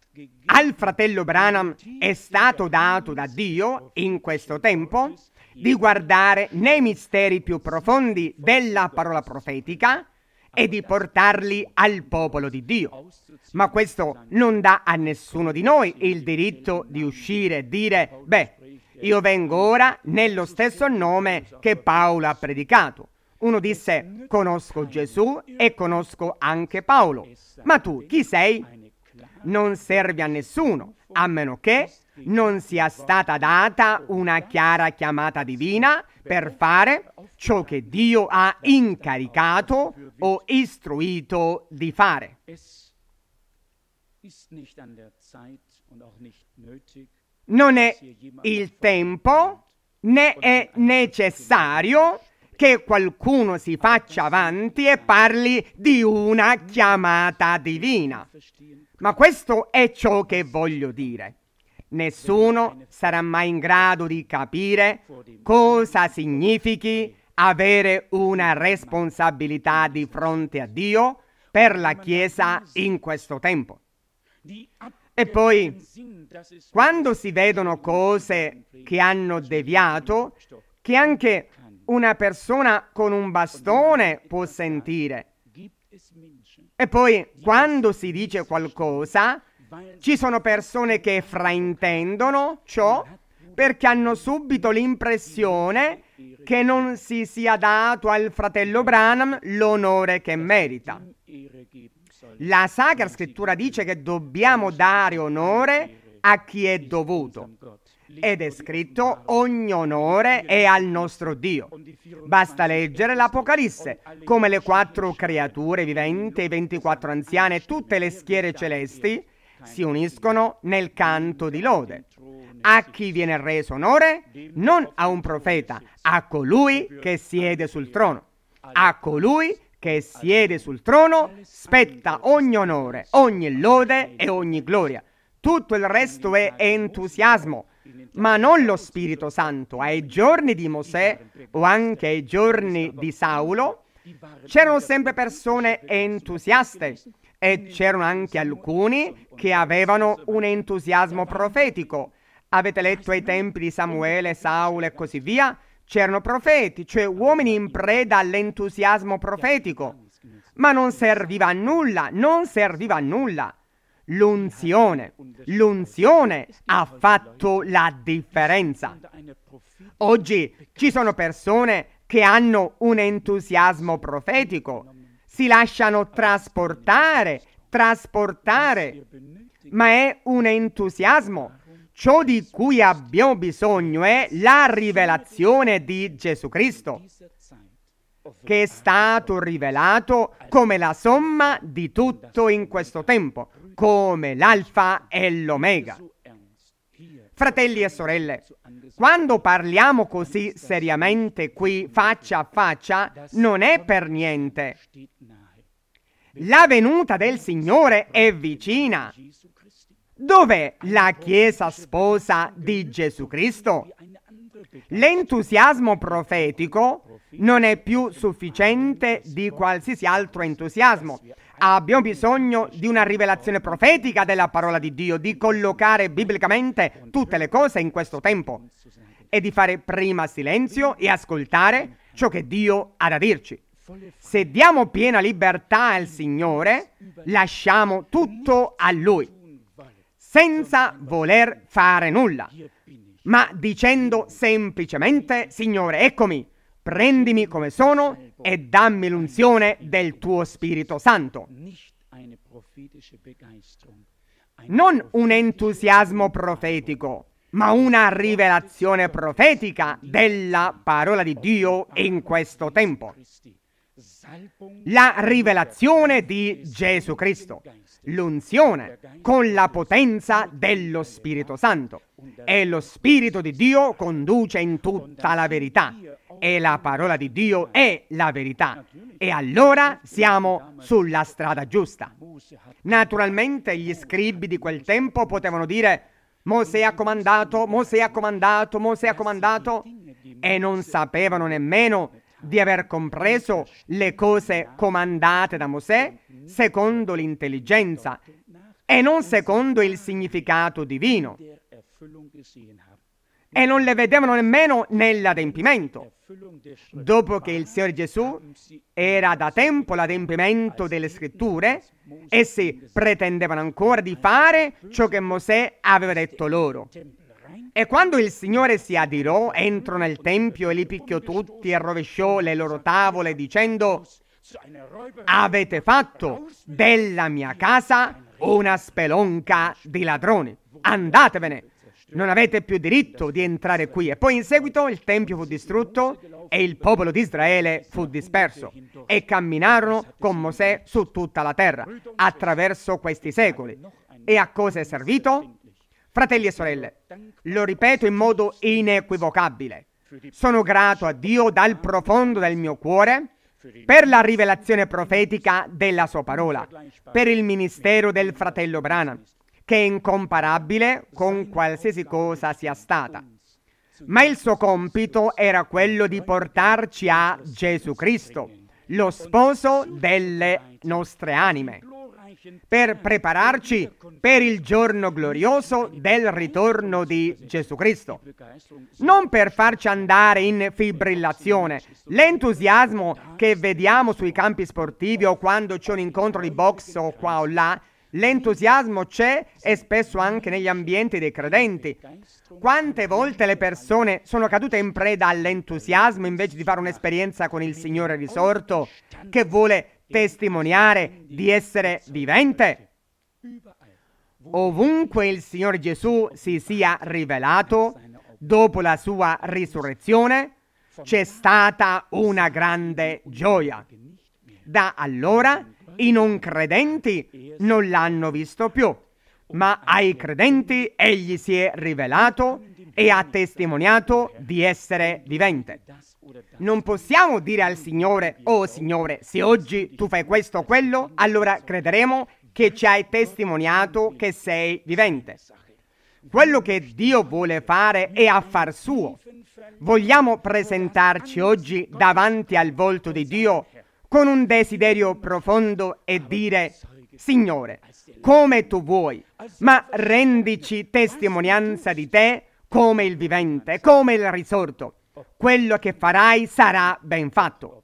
al fratello Branham è stato dato da Dio in questo tempo di guardare nei misteri più profondi della parola profetica e di portarli al popolo di Dio. Ma questo non dà a nessuno di noi il diritto di uscire e dire, beh, io vengo ora nello stesso nome che Paolo ha predicato. Uno disse, conosco Gesù e conosco anche Paolo. Ma tu chi sei? Non servi a nessuno, a meno che non sia stata data una chiara chiamata divina per fare ciò che Dio ha incaricato o istruito di fare non è il tempo né è necessario che qualcuno si faccia avanti e parli di una chiamata divina. Ma questo è ciò che voglio dire. Nessuno sarà mai in grado di capire cosa significhi avere una responsabilità di fronte a Dio per la Chiesa in questo tempo. E poi, quando si vedono cose che hanno deviato, che anche una persona con un bastone può sentire. E poi, quando si dice qualcosa, ci sono persone che fraintendono ciò perché hanno subito l'impressione che non si sia dato al fratello Branham l'onore che merita. La Sacra Scrittura dice che dobbiamo dare onore a chi è dovuto. Ed è scritto ogni onore è al nostro Dio. Basta leggere l'Apocalisse, come le quattro creature viventi, i 24 anziani e tutte le schiere celesti cioè si uniscono nel canto di lode. A chi viene reso onore? Non a un profeta, a colui che siede sul trono, a colui che che siede sul trono, spetta ogni onore, ogni lode e ogni gloria. Tutto il resto è entusiasmo, ma non lo Spirito Santo. Ai giorni di Mosè o anche ai giorni di Saulo c'erano sempre persone entusiaste e c'erano anche alcuni che avevano un entusiasmo profetico. Avete letto ai tempi di Samuele, Saulo e così via? C'erano profeti, cioè uomini in preda all'entusiasmo profetico, ma non serviva a nulla, non serviva a nulla. L'unzione, l'unzione ha fatto la differenza. Oggi ci sono persone che hanno un entusiasmo profetico, si lasciano trasportare, trasportare, ma è un entusiasmo Ciò di cui abbiamo bisogno è la rivelazione di Gesù Cristo, che è stato rivelato come la somma di tutto in questo tempo, come l'alfa e l'omega. Fratelli e sorelle, quando parliamo così seriamente qui faccia a faccia, non è per niente. La venuta del Signore è vicina. Dov'è la Chiesa sposa di Gesù Cristo? L'entusiasmo profetico non è più sufficiente di qualsiasi altro entusiasmo. Abbiamo bisogno di una rivelazione profetica della parola di Dio, di collocare biblicamente tutte le cose in questo tempo e di fare prima silenzio e ascoltare ciò che Dio ha da dirci. Se diamo piena libertà al Signore, lasciamo tutto a Lui senza voler fare nulla, ma dicendo semplicemente, Signore, eccomi, prendimi come sono e dammi l'unzione del tuo Spirito Santo. Non un entusiasmo profetico, ma una rivelazione profetica della parola di Dio in questo tempo. La rivelazione di Gesù Cristo l'unzione con la potenza dello Spirito Santo. E lo Spirito di Dio conduce in tutta la verità. E la parola di Dio è la verità. E allora siamo sulla strada giusta. Naturalmente gli scribi di quel tempo potevano dire Mosè ha comandato, Mosè ha comandato, Mosè ha comandato e non sapevano nemmeno di aver compreso le cose comandate da Mosè secondo l'intelligenza e non secondo il significato divino. E non le vedevano nemmeno nell'adempimento, dopo che il Signore Gesù era da tempo l'adempimento delle scritture, essi pretendevano ancora di fare ciò che Mosè aveva detto loro. E quando il Signore si adirò, entrò nel Tempio e li picchiò tutti e rovesciò le loro tavole dicendo, avete fatto della mia casa una spelonca di ladroni. Andatevene, non avete più diritto di entrare qui. E poi in seguito il Tempio fu distrutto e il popolo di Israele fu disperso e camminarono con Mosè su tutta la terra attraverso questi secoli. E a cosa è servito? Fratelli e sorelle, lo ripeto in modo inequivocabile. Sono grato a Dio dal profondo del mio cuore per la rivelazione profetica della sua parola, per il ministero del fratello Branham, che è incomparabile con qualsiasi cosa sia stata. Ma il suo compito era quello di portarci a Gesù Cristo, lo sposo delle nostre anime per prepararci per il giorno glorioso del ritorno di Gesù Cristo. Non per farci andare in fibrillazione. L'entusiasmo che vediamo sui campi sportivi o quando c'è un incontro di box o qua o là, l'entusiasmo c'è e spesso anche negli ambienti dei credenti. Quante volte le persone sono cadute in preda all'entusiasmo invece di fare un'esperienza con il Signore risorto che vuole testimoniare di essere vivente. Ovunque il Signore Gesù si sia rivelato dopo la sua risurrezione, c'è stata una grande gioia. Da allora i non credenti non l'hanno visto più, ma ai credenti egli si è rivelato e ha testimoniato di essere vivente. Non possiamo dire al Signore, oh Signore, se oggi tu fai questo o quello, allora crederemo che ci hai testimoniato che sei vivente. Quello che Dio vuole fare è affar suo. Vogliamo presentarci oggi davanti al volto di Dio con un desiderio profondo e dire, Signore, come tu vuoi, ma rendici testimonianza di te come il vivente, come il risorto. Quello che farai sarà ben fatto.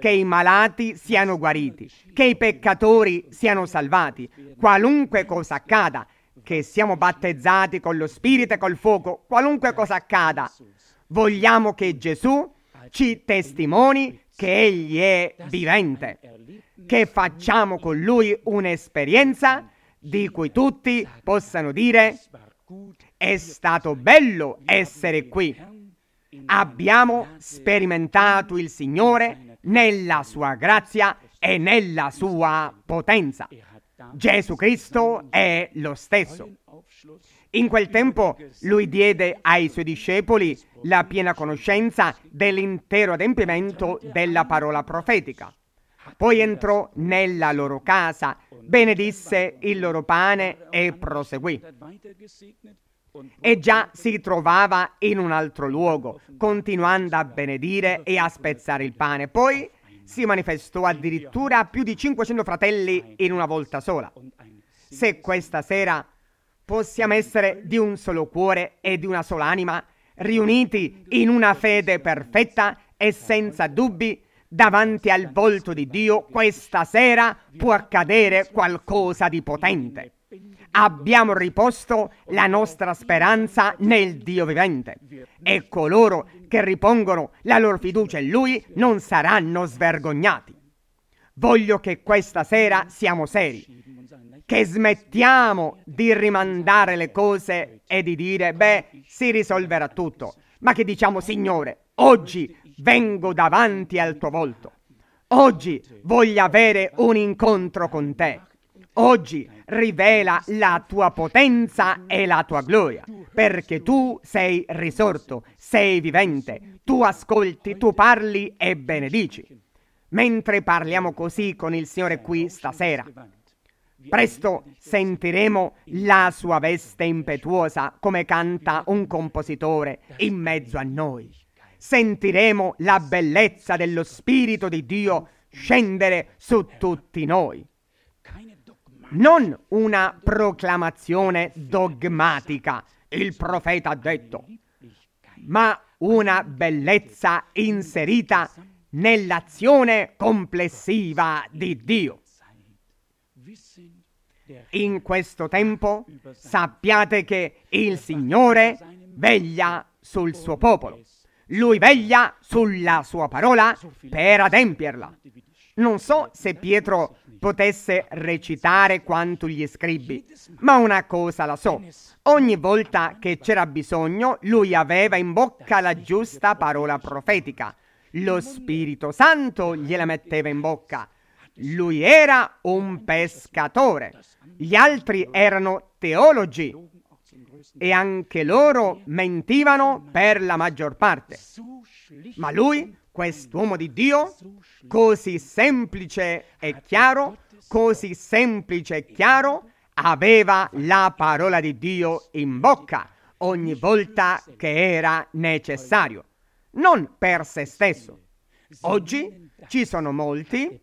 Che i malati siano guariti, che i peccatori siano salvati, qualunque cosa accada, che siamo battezzati con lo Spirito e col fuoco, qualunque cosa accada, vogliamo che Gesù ci testimoni che Egli è vivente, che facciamo con Lui un'esperienza di cui tutti possano dire è stato bello essere qui. Abbiamo sperimentato il Signore nella sua grazia e nella sua potenza. Gesù Cristo è lo stesso. In quel tempo lui diede ai suoi discepoli la piena conoscenza dell'intero adempimento della parola profetica. Poi entrò nella loro casa, benedisse il loro pane e proseguì e già si trovava in un altro luogo, continuando a benedire e a spezzare il pane. Poi si manifestò addirittura a più di 500 fratelli in una volta sola. Se questa sera possiamo essere di un solo cuore e di una sola anima, riuniti in una fede perfetta e senza dubbi, davanti al volto di Dio, questa sera può accadere qualcosa di potente abbiamo riposto la nostra speranza nel Dio vivente e coloro che ripongono la loro fiducia in Lui non saranno svergognati. Voglio che questa sera siamo seri, che smettiamo di rimandare le cose e di dire, beh, si risolverà tutto, ma che diciamo, Signore, oggi vengo davanti al tuo volto, oggi voglio avere un incontro con te. Oggi rivela la tua potenza e la tua gloria, perché tu sei risorto, sei vivente, tu ascolti, tu parli e benedici. Mentre parliamo così con il Signore qui stasera, presto sentiremo la sua veste impetuosa come canta un compositore in mezzo a noi. Sentiremo la bellezza dello Spirito di Dio scendere su tutti noi non una proclamazione dogmatica, il profeta ha detto, ma una bellezza inserita nell'azione complessiva di Dio. In questo tempo sappiate che il Signore veglia sul suo popolo. Lui veglia sulla sua parola per adempierla. Non so se Pietro potesse recitare quanto gli scribi, ma una cosa la so, ogni volta che c'era bisogno lui aveva in bocca la giusta parola profetica, lo Spirito Santo gliela metteva in bocca. Lui era un pescatore, gli altri erano teologi e anche loro mentivano per la maggior parte. Ma lui Quest'uomo di Dio, così semplice e chiaro, così semplice e chiaro, aveva la parola di Dio in bocca ogni volta che era necessario, non per se stesso. Oggi ci sono molti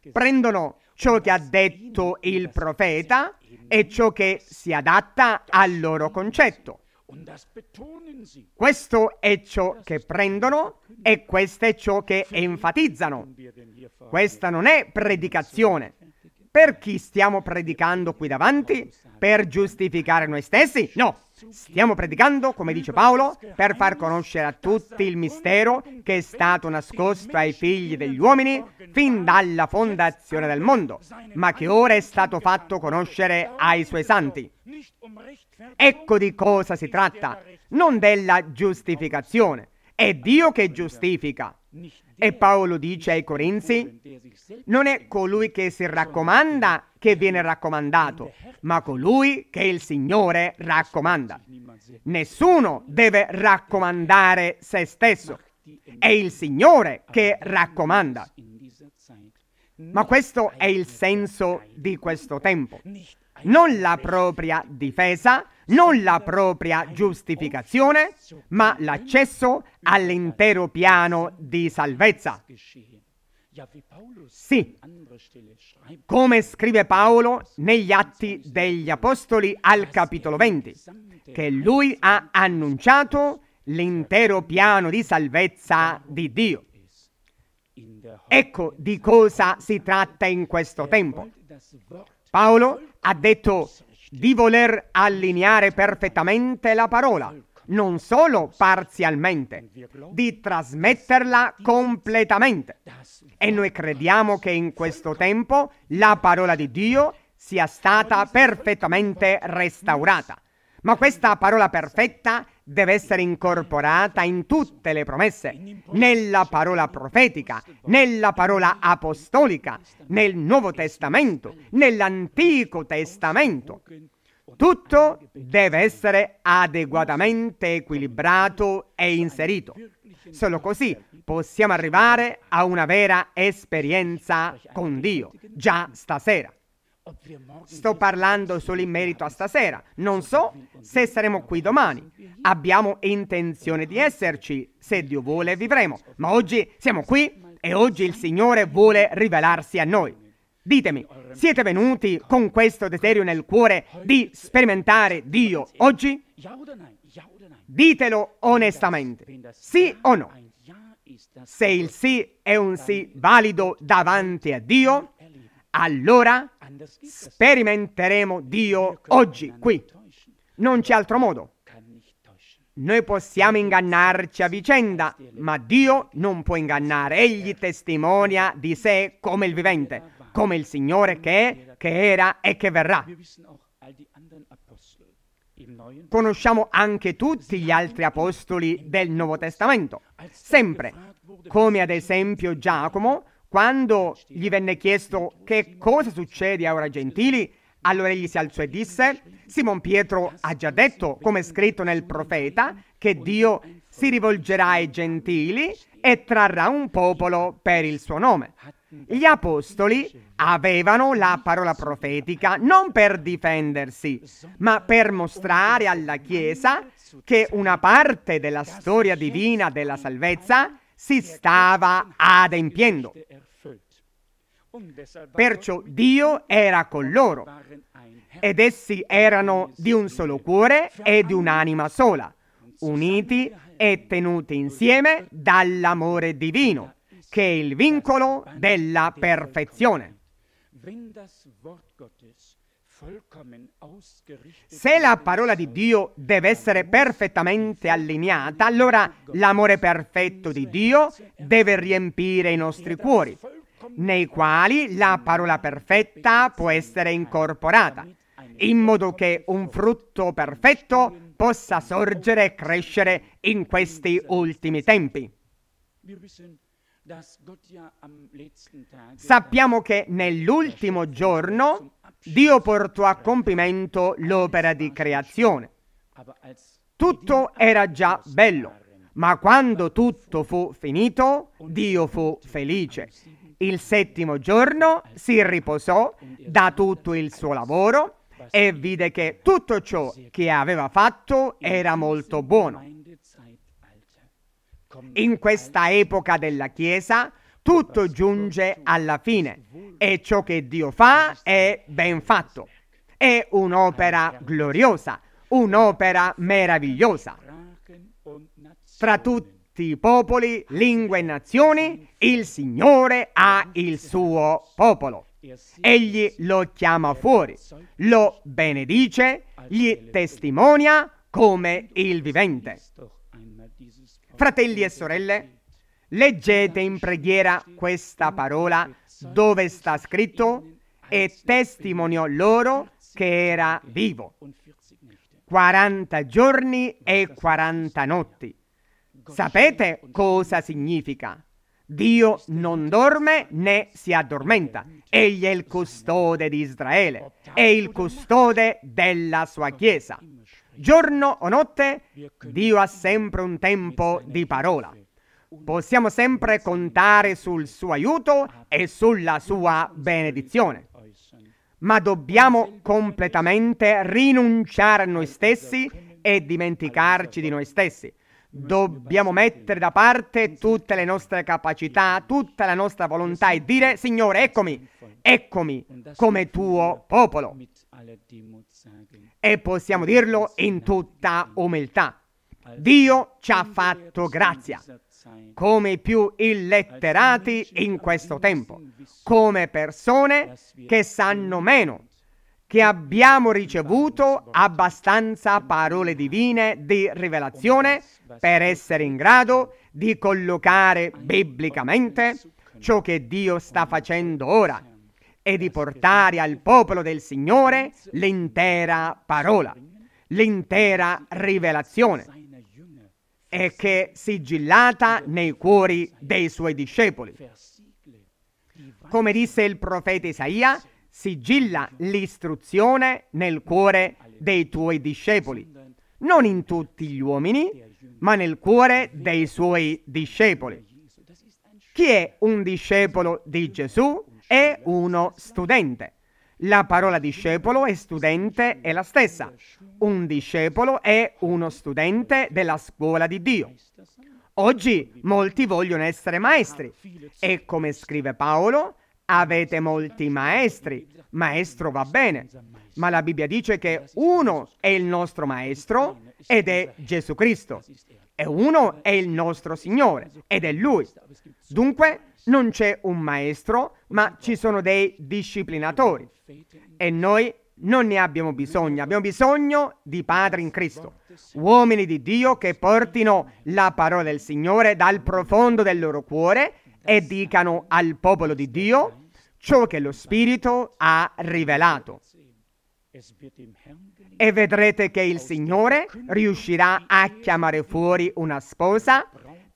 che prendono ciò che ha detto il profeta e ciò che si adatta al loro concetto questo è ciò che prendono e questo è ciò che enfatizzano. Questa non è predicazione. Per chi stiamo predicando qui davanti? Per giustificare noi stessi? No, Stiamo predicando, come dice Paolo, per far conoscere a tutti il mistero che è stato nascosto ai figli degli uomini fin dalla fondazione del mondo, ma che ora è stato fatto conoscere ai suoi santi. Ecco di cosa si tratta, non della giustificazione. È Dio che giustifica. E Paolo dice ai Corinzi, non è colui che si raccomanda che viene raccomandato, ma colui che il Signore raccomanda. Nessuno deve raccomandare se stesso, è il Signore che raccomanda. Ma questo è il senso di questo tempo non la propria difesa, non la propria giustificazione, ma l'accesso all'intero piano di salvezza. Sì, come scrive Paolo negli Atti degli Apostoli al capitolo 20, che lui ha annunciato l'intero piano di salvezza di Dio. Ecco di cosa si tratta in questo tempo. Paolo ha detto di voler allineare perfettamente la parola, non solo parzialmente, di trasmetterla completamente. E noi crediamo che in questo tempo la parola di Dio sia stata perfettamente restaurata. Ma questa parola perfetta deve essere incorporata in tutte le promesse, nella parola profetica, nella parola apostolica, nel Nuovo Testamento, nell'Antico Testamento. Tutto deve essere adeguatamente equilibrato e inserito. Solo così possiamo arrivare a una vera esperienza con Dio, già stasera. Sto parlando solo in merito a stasera, non so se saremo qui domani. Abbiamo intenzione di esserci, se Dio vuole vivremo, ma oggi siamo qui e oggi il Signore vuole rivelarsi a noi. Ditemi, siete venuti con questo desiderio nel cuore di sperimentare Dio oggi? Ditelo onestamente, sì o no? Se il sì è un sì valido davanti a Dio, allora sperimenteremo Dio oggi, qui. Non c'è altro modo. Noi possiamo ingannarci a vicenda, ma Dio non può ingannare. Egli testimonia di sé come il vivente, come il Signore che è, che era e che verrà. Conosciamo anche tutti gli altri apostoli del Nuovo Testamento, sempre, come ad esempio Giacomo, quando gli venne chiesto che cosa succede ora ai Gentili, allora egli si alzò e disse, Simon Pietro ha già detto, come scritto nel profeta, che Dio si rivolgerà ai gentili e trarrà un popolo per il suo nome. Gli apostoli avevano la parola profetica non per difendersi, ma per mostrare alla Chiesa che una parte della storia divina della salvezza si ecco, stava adempiendo. Perciò Dio era con loro ed essi erano di un solo cuore cioè e di un'anima sola, uniti e tenuti insieme dall'amore divino, che è il vincolo della perfezione. Se la parola di Dio deve essere perfettamente allineata, allora l'amore perfetto di Dio deve riempire i nostri cuori, nei quali la parola perfetta può essere incorporata, in modo che un frutto perfetto possa sorgere e crescere in questi ultimi tempi. Sappiamo che nell'ultimo giorno Dio portò a compimento l'opera di creazione. Tutto era già bello, ma quando tutto fu finito, Dio fu felice. Il settimo giorno si riposò da tutto il suo lavoro e vide che tutto ciò che aveva fatto era molto buono. In questa epoca della Chiesa tutto giunge alla fine e ciò che Dio fa è ben fatto. È un'opera gloriosa, un'opera meravigliosa. Fra tutti i popoli, lingue e nazioni, il Signore ha il suo popolo. Egli lo chiama fuori, lo benedice, gli testimonia come il vivente. Fratelli e sorelle, Leggete in preghiera questa parola dove sta scritto e testimoniò loro che era vivo. 40 giorni e 40 notti. Sapete cosa significa? Dio non dorme né si addormenta. Egli è il custode di Israele, è il custode della sua Chiesa. Giorno o notte, Dio ha sempre un tempo di parola. Possiamo sempre contare sul suo aiuto e sulla sua benedizione. Ma dobbiamo completamente rinunciare a noi stessi e dimenticarci di noi stessi. Dobbiamo mettere da parte tutte le nostre capacità, tutta la nostra volontà e dire Signore, eccomi, eccomi come tuo popolo. E possiamo dirlo in tutta umiltà. Dio ci ha fatto grazia come i più illetterati in questo tempo, come persone che sanno meno, che abbiamo ricevuto abbastanza parole divine di rivelazione per essere in grado di collocare biblicamente ciò che Dio sta facendo ora e di portare al popolo del Signore l'intera parola, l'intera rivelazione e che sigillata nei cuori dei suoi discepoli. Come disse il profeta Isaia, sigilla l'istruzione nel cuore dei tuoi discepoli, non in tutti gli uomini, ma nel cuore dei suoi discepoli. Chi è un discepolo di Gesù è uno studente. La parola discepolo e studente è la stessa. Un discepolo è uno studente della scuola di Dio. Oggi molti vogliono essere maestri e come scrive Paolo, avete molti maestri, maestro va bene, ma la Bibbia dice che uno è il nostro maestro ed è Gesù Cristo e uno è il nostro Signore ed è Lui. Dunque non c'è un maestro, ma ci sono dei disciplinatori e noi non ne abbiamo bisogno, abbiamo bisogno di padri in Cristo, uomini di Dio che portino la parola del Signore dal profondo del loro cuore e dicano al popolo di Dio ciò che lo Spirito ha rivelato. E vedrete che il Signore riuscirà a chiamare fuori una sposa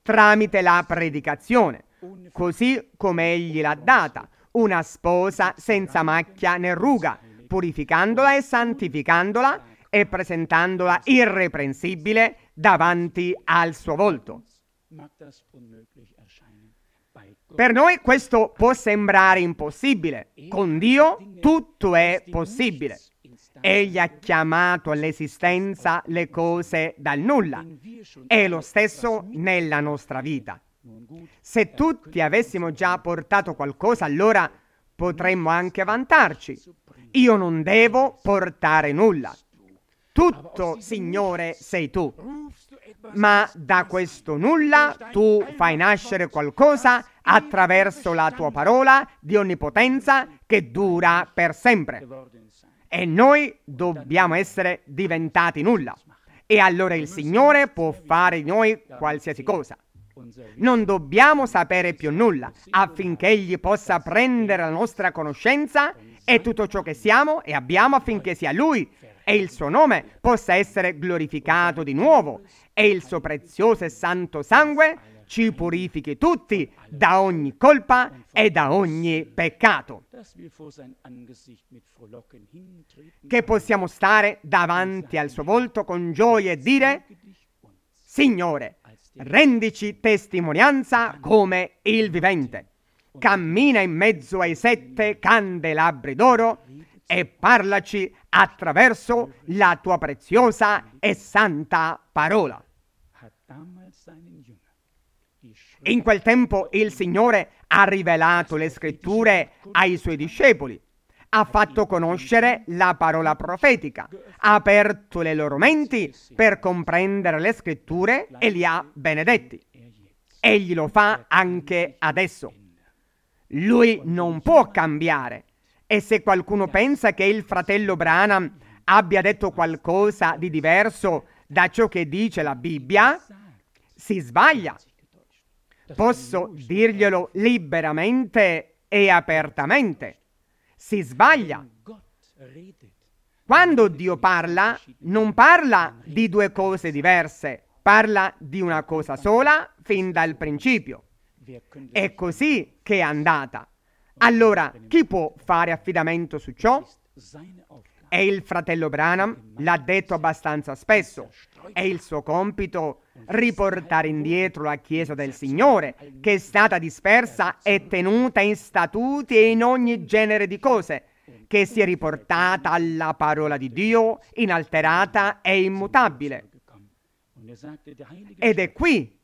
tramite la predicazione così come egli l'ha data, una sposa senza macchia né ruga, purificandola e santificandola e presentandola irreprensibile davanti al suo volto. Per noi questo può sembrare impossibile, con Dio tutto è possibile. Egli ha chiamato all'esistenza le cose dal nulla. È lo stesso nella nostra vita. Se tutti avessimo già portato qualcosa, allora potremmo anche vantarci. Io non devo portare nulla. Tutto, Signore, sei tu. Ma da questo nulla tu fai nascere qualcosa attraverso la tua parola di onnipotenza che dura per sempre. E noi dobbiamo essere diventati nulla. E allora il Signore può fare di noi qualsiasi cosa. Non dobbiamo sapere più nulla affinché Egli possa prendere la nostra conoscenza e tutto ciò che siamo e abbiamo affinché sia Lui e il suo nome possa essere glorificato di nuovo e il suo prezioso e santo sangue ci purifichi tutti da ogni colpa e da ogni peccato. Che possiamo stare davanti al suo volto con gioia e dire, Signore, rendici testimonianza come il vivente. Cammina in mezzo ai sette candelabri d'oro e parlaci attraverso la tua preziosa e santa parola. In quel tempo il Signore ha rivelato le scritture ai suoi discepoli ha fatto conoscere la parola profetica, ha aperto le loro menti per comprendere le scritture e li ha benedetti. Egli lo fa anche adesso. Lui non può cambiare. E se qualcuno pensa che il fratello Branham abbia detto qualcosa di diverso da ciò che dice la Bibbia, si sbaglia. Posso dirglielo liberamente e apertamente si sbaglia. Quando Dio parla, non parla di due cose diverse, parla di una cosa sola fin dal principio. È così che è andata. Allora, chi può fare affidamento su ciò? E il fratello Branham l'ha detto abbastanza spesso. È il suo compito riportare indietro la Chiesa del Signore, che è stata dispersa e tenuta in statuti e in ogni genere di cose, che si è riportata alla parola di Dio, inalterata e immutabile. Ed è qui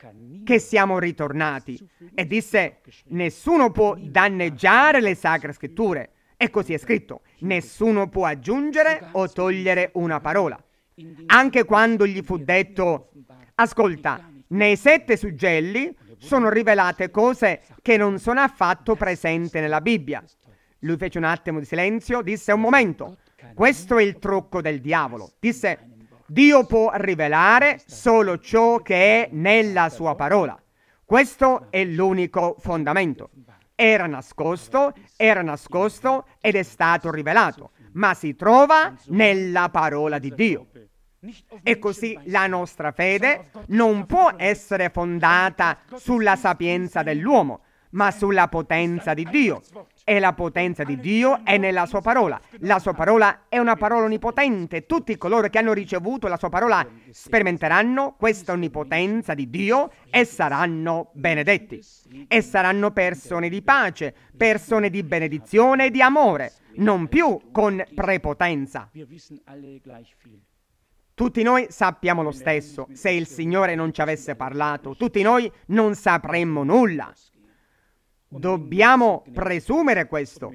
che siamo ritornati. E disse, nessuno può danneggiare le sacre scritture. E così è scritto, nessuno può aggiungere o togliere una parola. Anche quando gli fu detto, ascolta, nei sette suggelli sono rivelate cose che non sono affatto presenti nella Bibbia. Lui fece un attimo di silenzio, disse un momento, questo è il trucco del diavolo. Disse, Dio può rivelare solo ciò che è nella sua parola. Questo è l'unico fondamento. Era nascosto, era nascosto ed è stato rivelato, ma si trova nella parola di Dio. E così la nostra fede non può essere fondata sulla sapienza dell'uomo, ma sulla potenza di Dio. E la potenza di Dio è nella sua parola. La sua parola è una parola onnipotente. Tutti coloro che hanno ricevuto la sua parola sperimenteranno questa onnipotenza di Dio e saranno benedetti. E saranno persone di pace, persone di benedizione e di amore, non più con prepotenza. Tutti noi sappiamo lo stesso, se il Signore non ci avesse parlato, tutti noi non sapremmo nulla. Dobbiamo presumere questo.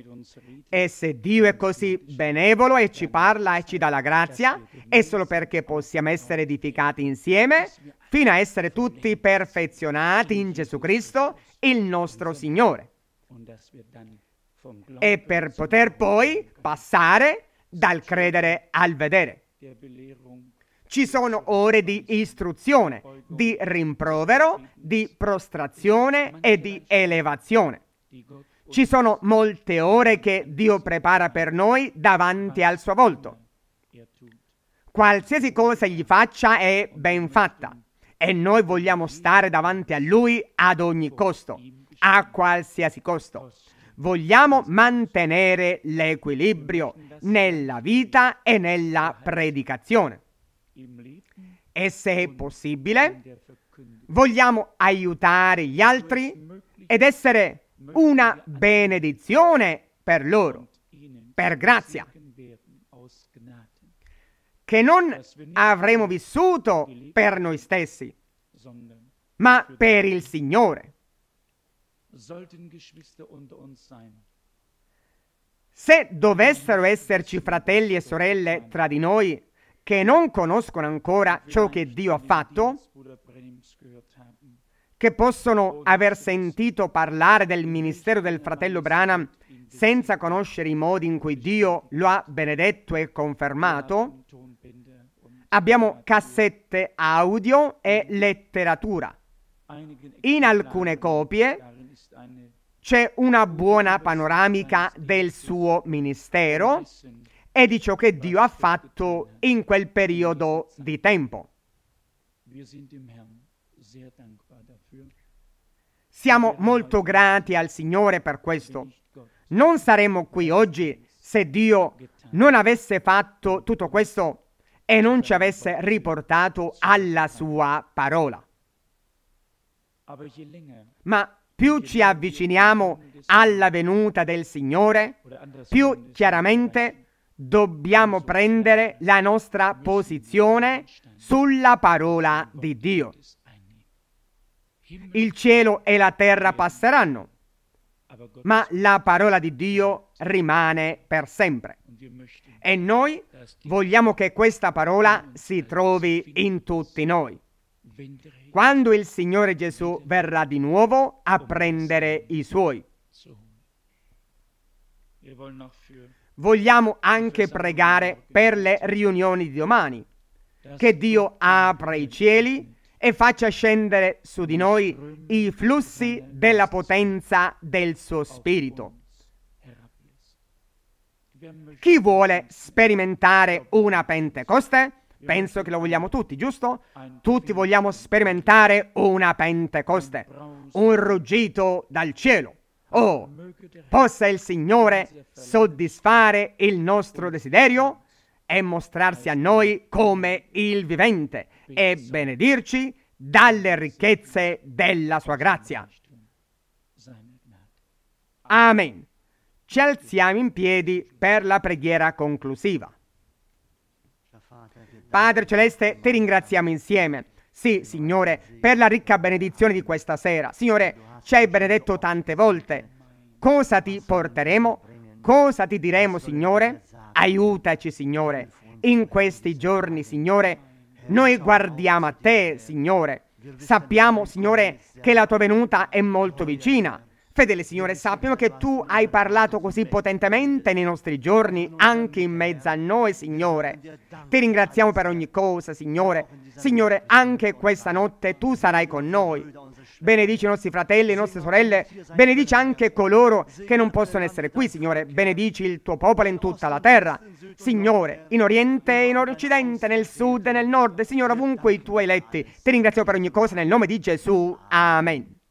E se Dio è così benevolo e ci parla e ci dà la grazia, è solo perché possiamo essere edificati insieme fino a essere tutti perfezionati in Gesù Cristo, il nostro Signore. E per poter poi passare dal credere al vedere. Ci sono ore di istruzione, di rimprovero, di prostrazione e di elevazione. Ci sono molte ore che Dio prepara per noi davanti al suo volto. Qualsiasi cosa gli faccia è ben fatta e noi vogliamo stare davanti a Lui ad ogni costo, a qualsiasi costo. Vogliamo mantenere l'equilibrio nella vita e nella predicazione. E se è possibile, vogliamo aiutare gli altri ed essere una benedizione per loro, per grazia, oh, che non avremo vissuto per noi stessi, ma per il Signore. Se dovessero esserci fratelli e sorelle tra di noi che non conoscono ancora ciò che Dio ha fatto, che possono aver sentito parlare del ministero del fratello Branham senza conoscere i modi in cui Dio lo ha benedetto e confermato, abbiamo cassette audio e letteratura. In alcune copie c'è una buona panoramica del suo ministero e di ciò che Dio ha fatto in quel periodo di tempo. Siamo molto grati al Signore per questo. Non saremmo qui oggi se Dio non avesse fatto tutto questo e non ci avesse riportato alla sua parola. Ma più ci avviciniamo alla venuta del Signore, più chiaramente dobbiamo prendere la nostra posizione sulla parola di Dio. Il cielo e la terra passeranno, ma la parola di Dio rimane per sempre. E noi vogliamo che questa parola si trovi in tutti noi. Quando il Signore Gesù verrà di nuovo a prendere i suoi vogliamo anche pregare per le riunioni di domani. Che Dio apra i cieli e faccia scendere su di noi i flussi della potenza del suo spirito. Chi vuole sperimentare una Pentecoste? Penso che lo vogliamo tutti, giusto? Tutti vogliamo sperimentare una Pentecoste, un ruggito dal cielo. Oh, possa il Signore soddisfare il nostro desiderio e mostrarsi a noi come il vivente e benedirci dalle ricchezze della sua grazia. Amen. Ci alziamo in piedi per la preghiera conclusiva. Padre Celeste, ti ringraziamo insieme. Sì, Signore, per la ricca benedizione di questa sera. Signore, ci hai benedetto tante volte. Cosa ti porteremo? Cosa ti diremo, Signore? Aiutaci, Signore. In questi giorni, Signore, noi guardiamo a te, Signore. Sappiamo, Signore, che la tua venuta è molto vicina. Fedele Signore, sappiamo che tu hai parlato così potentemente nei nostri giorni, anche in mezzo a noi, Signore. Ti ringraziamo per ogni cosa, Signore. Signore, anche questa notte tu sarai con noi. Benedici i nostri fratelli, le nostre sorelle, benedici anche coloro che non possono essere qui, Signore. Benedici il tuo popolo in tutta la terra. Signore, in Oriente e in Occidente, nel Sud e nel Nord, Signore, ovunque i tuoi eletti. Ti ringraziamo per ogni cosa nel nome di Gesù. Amen.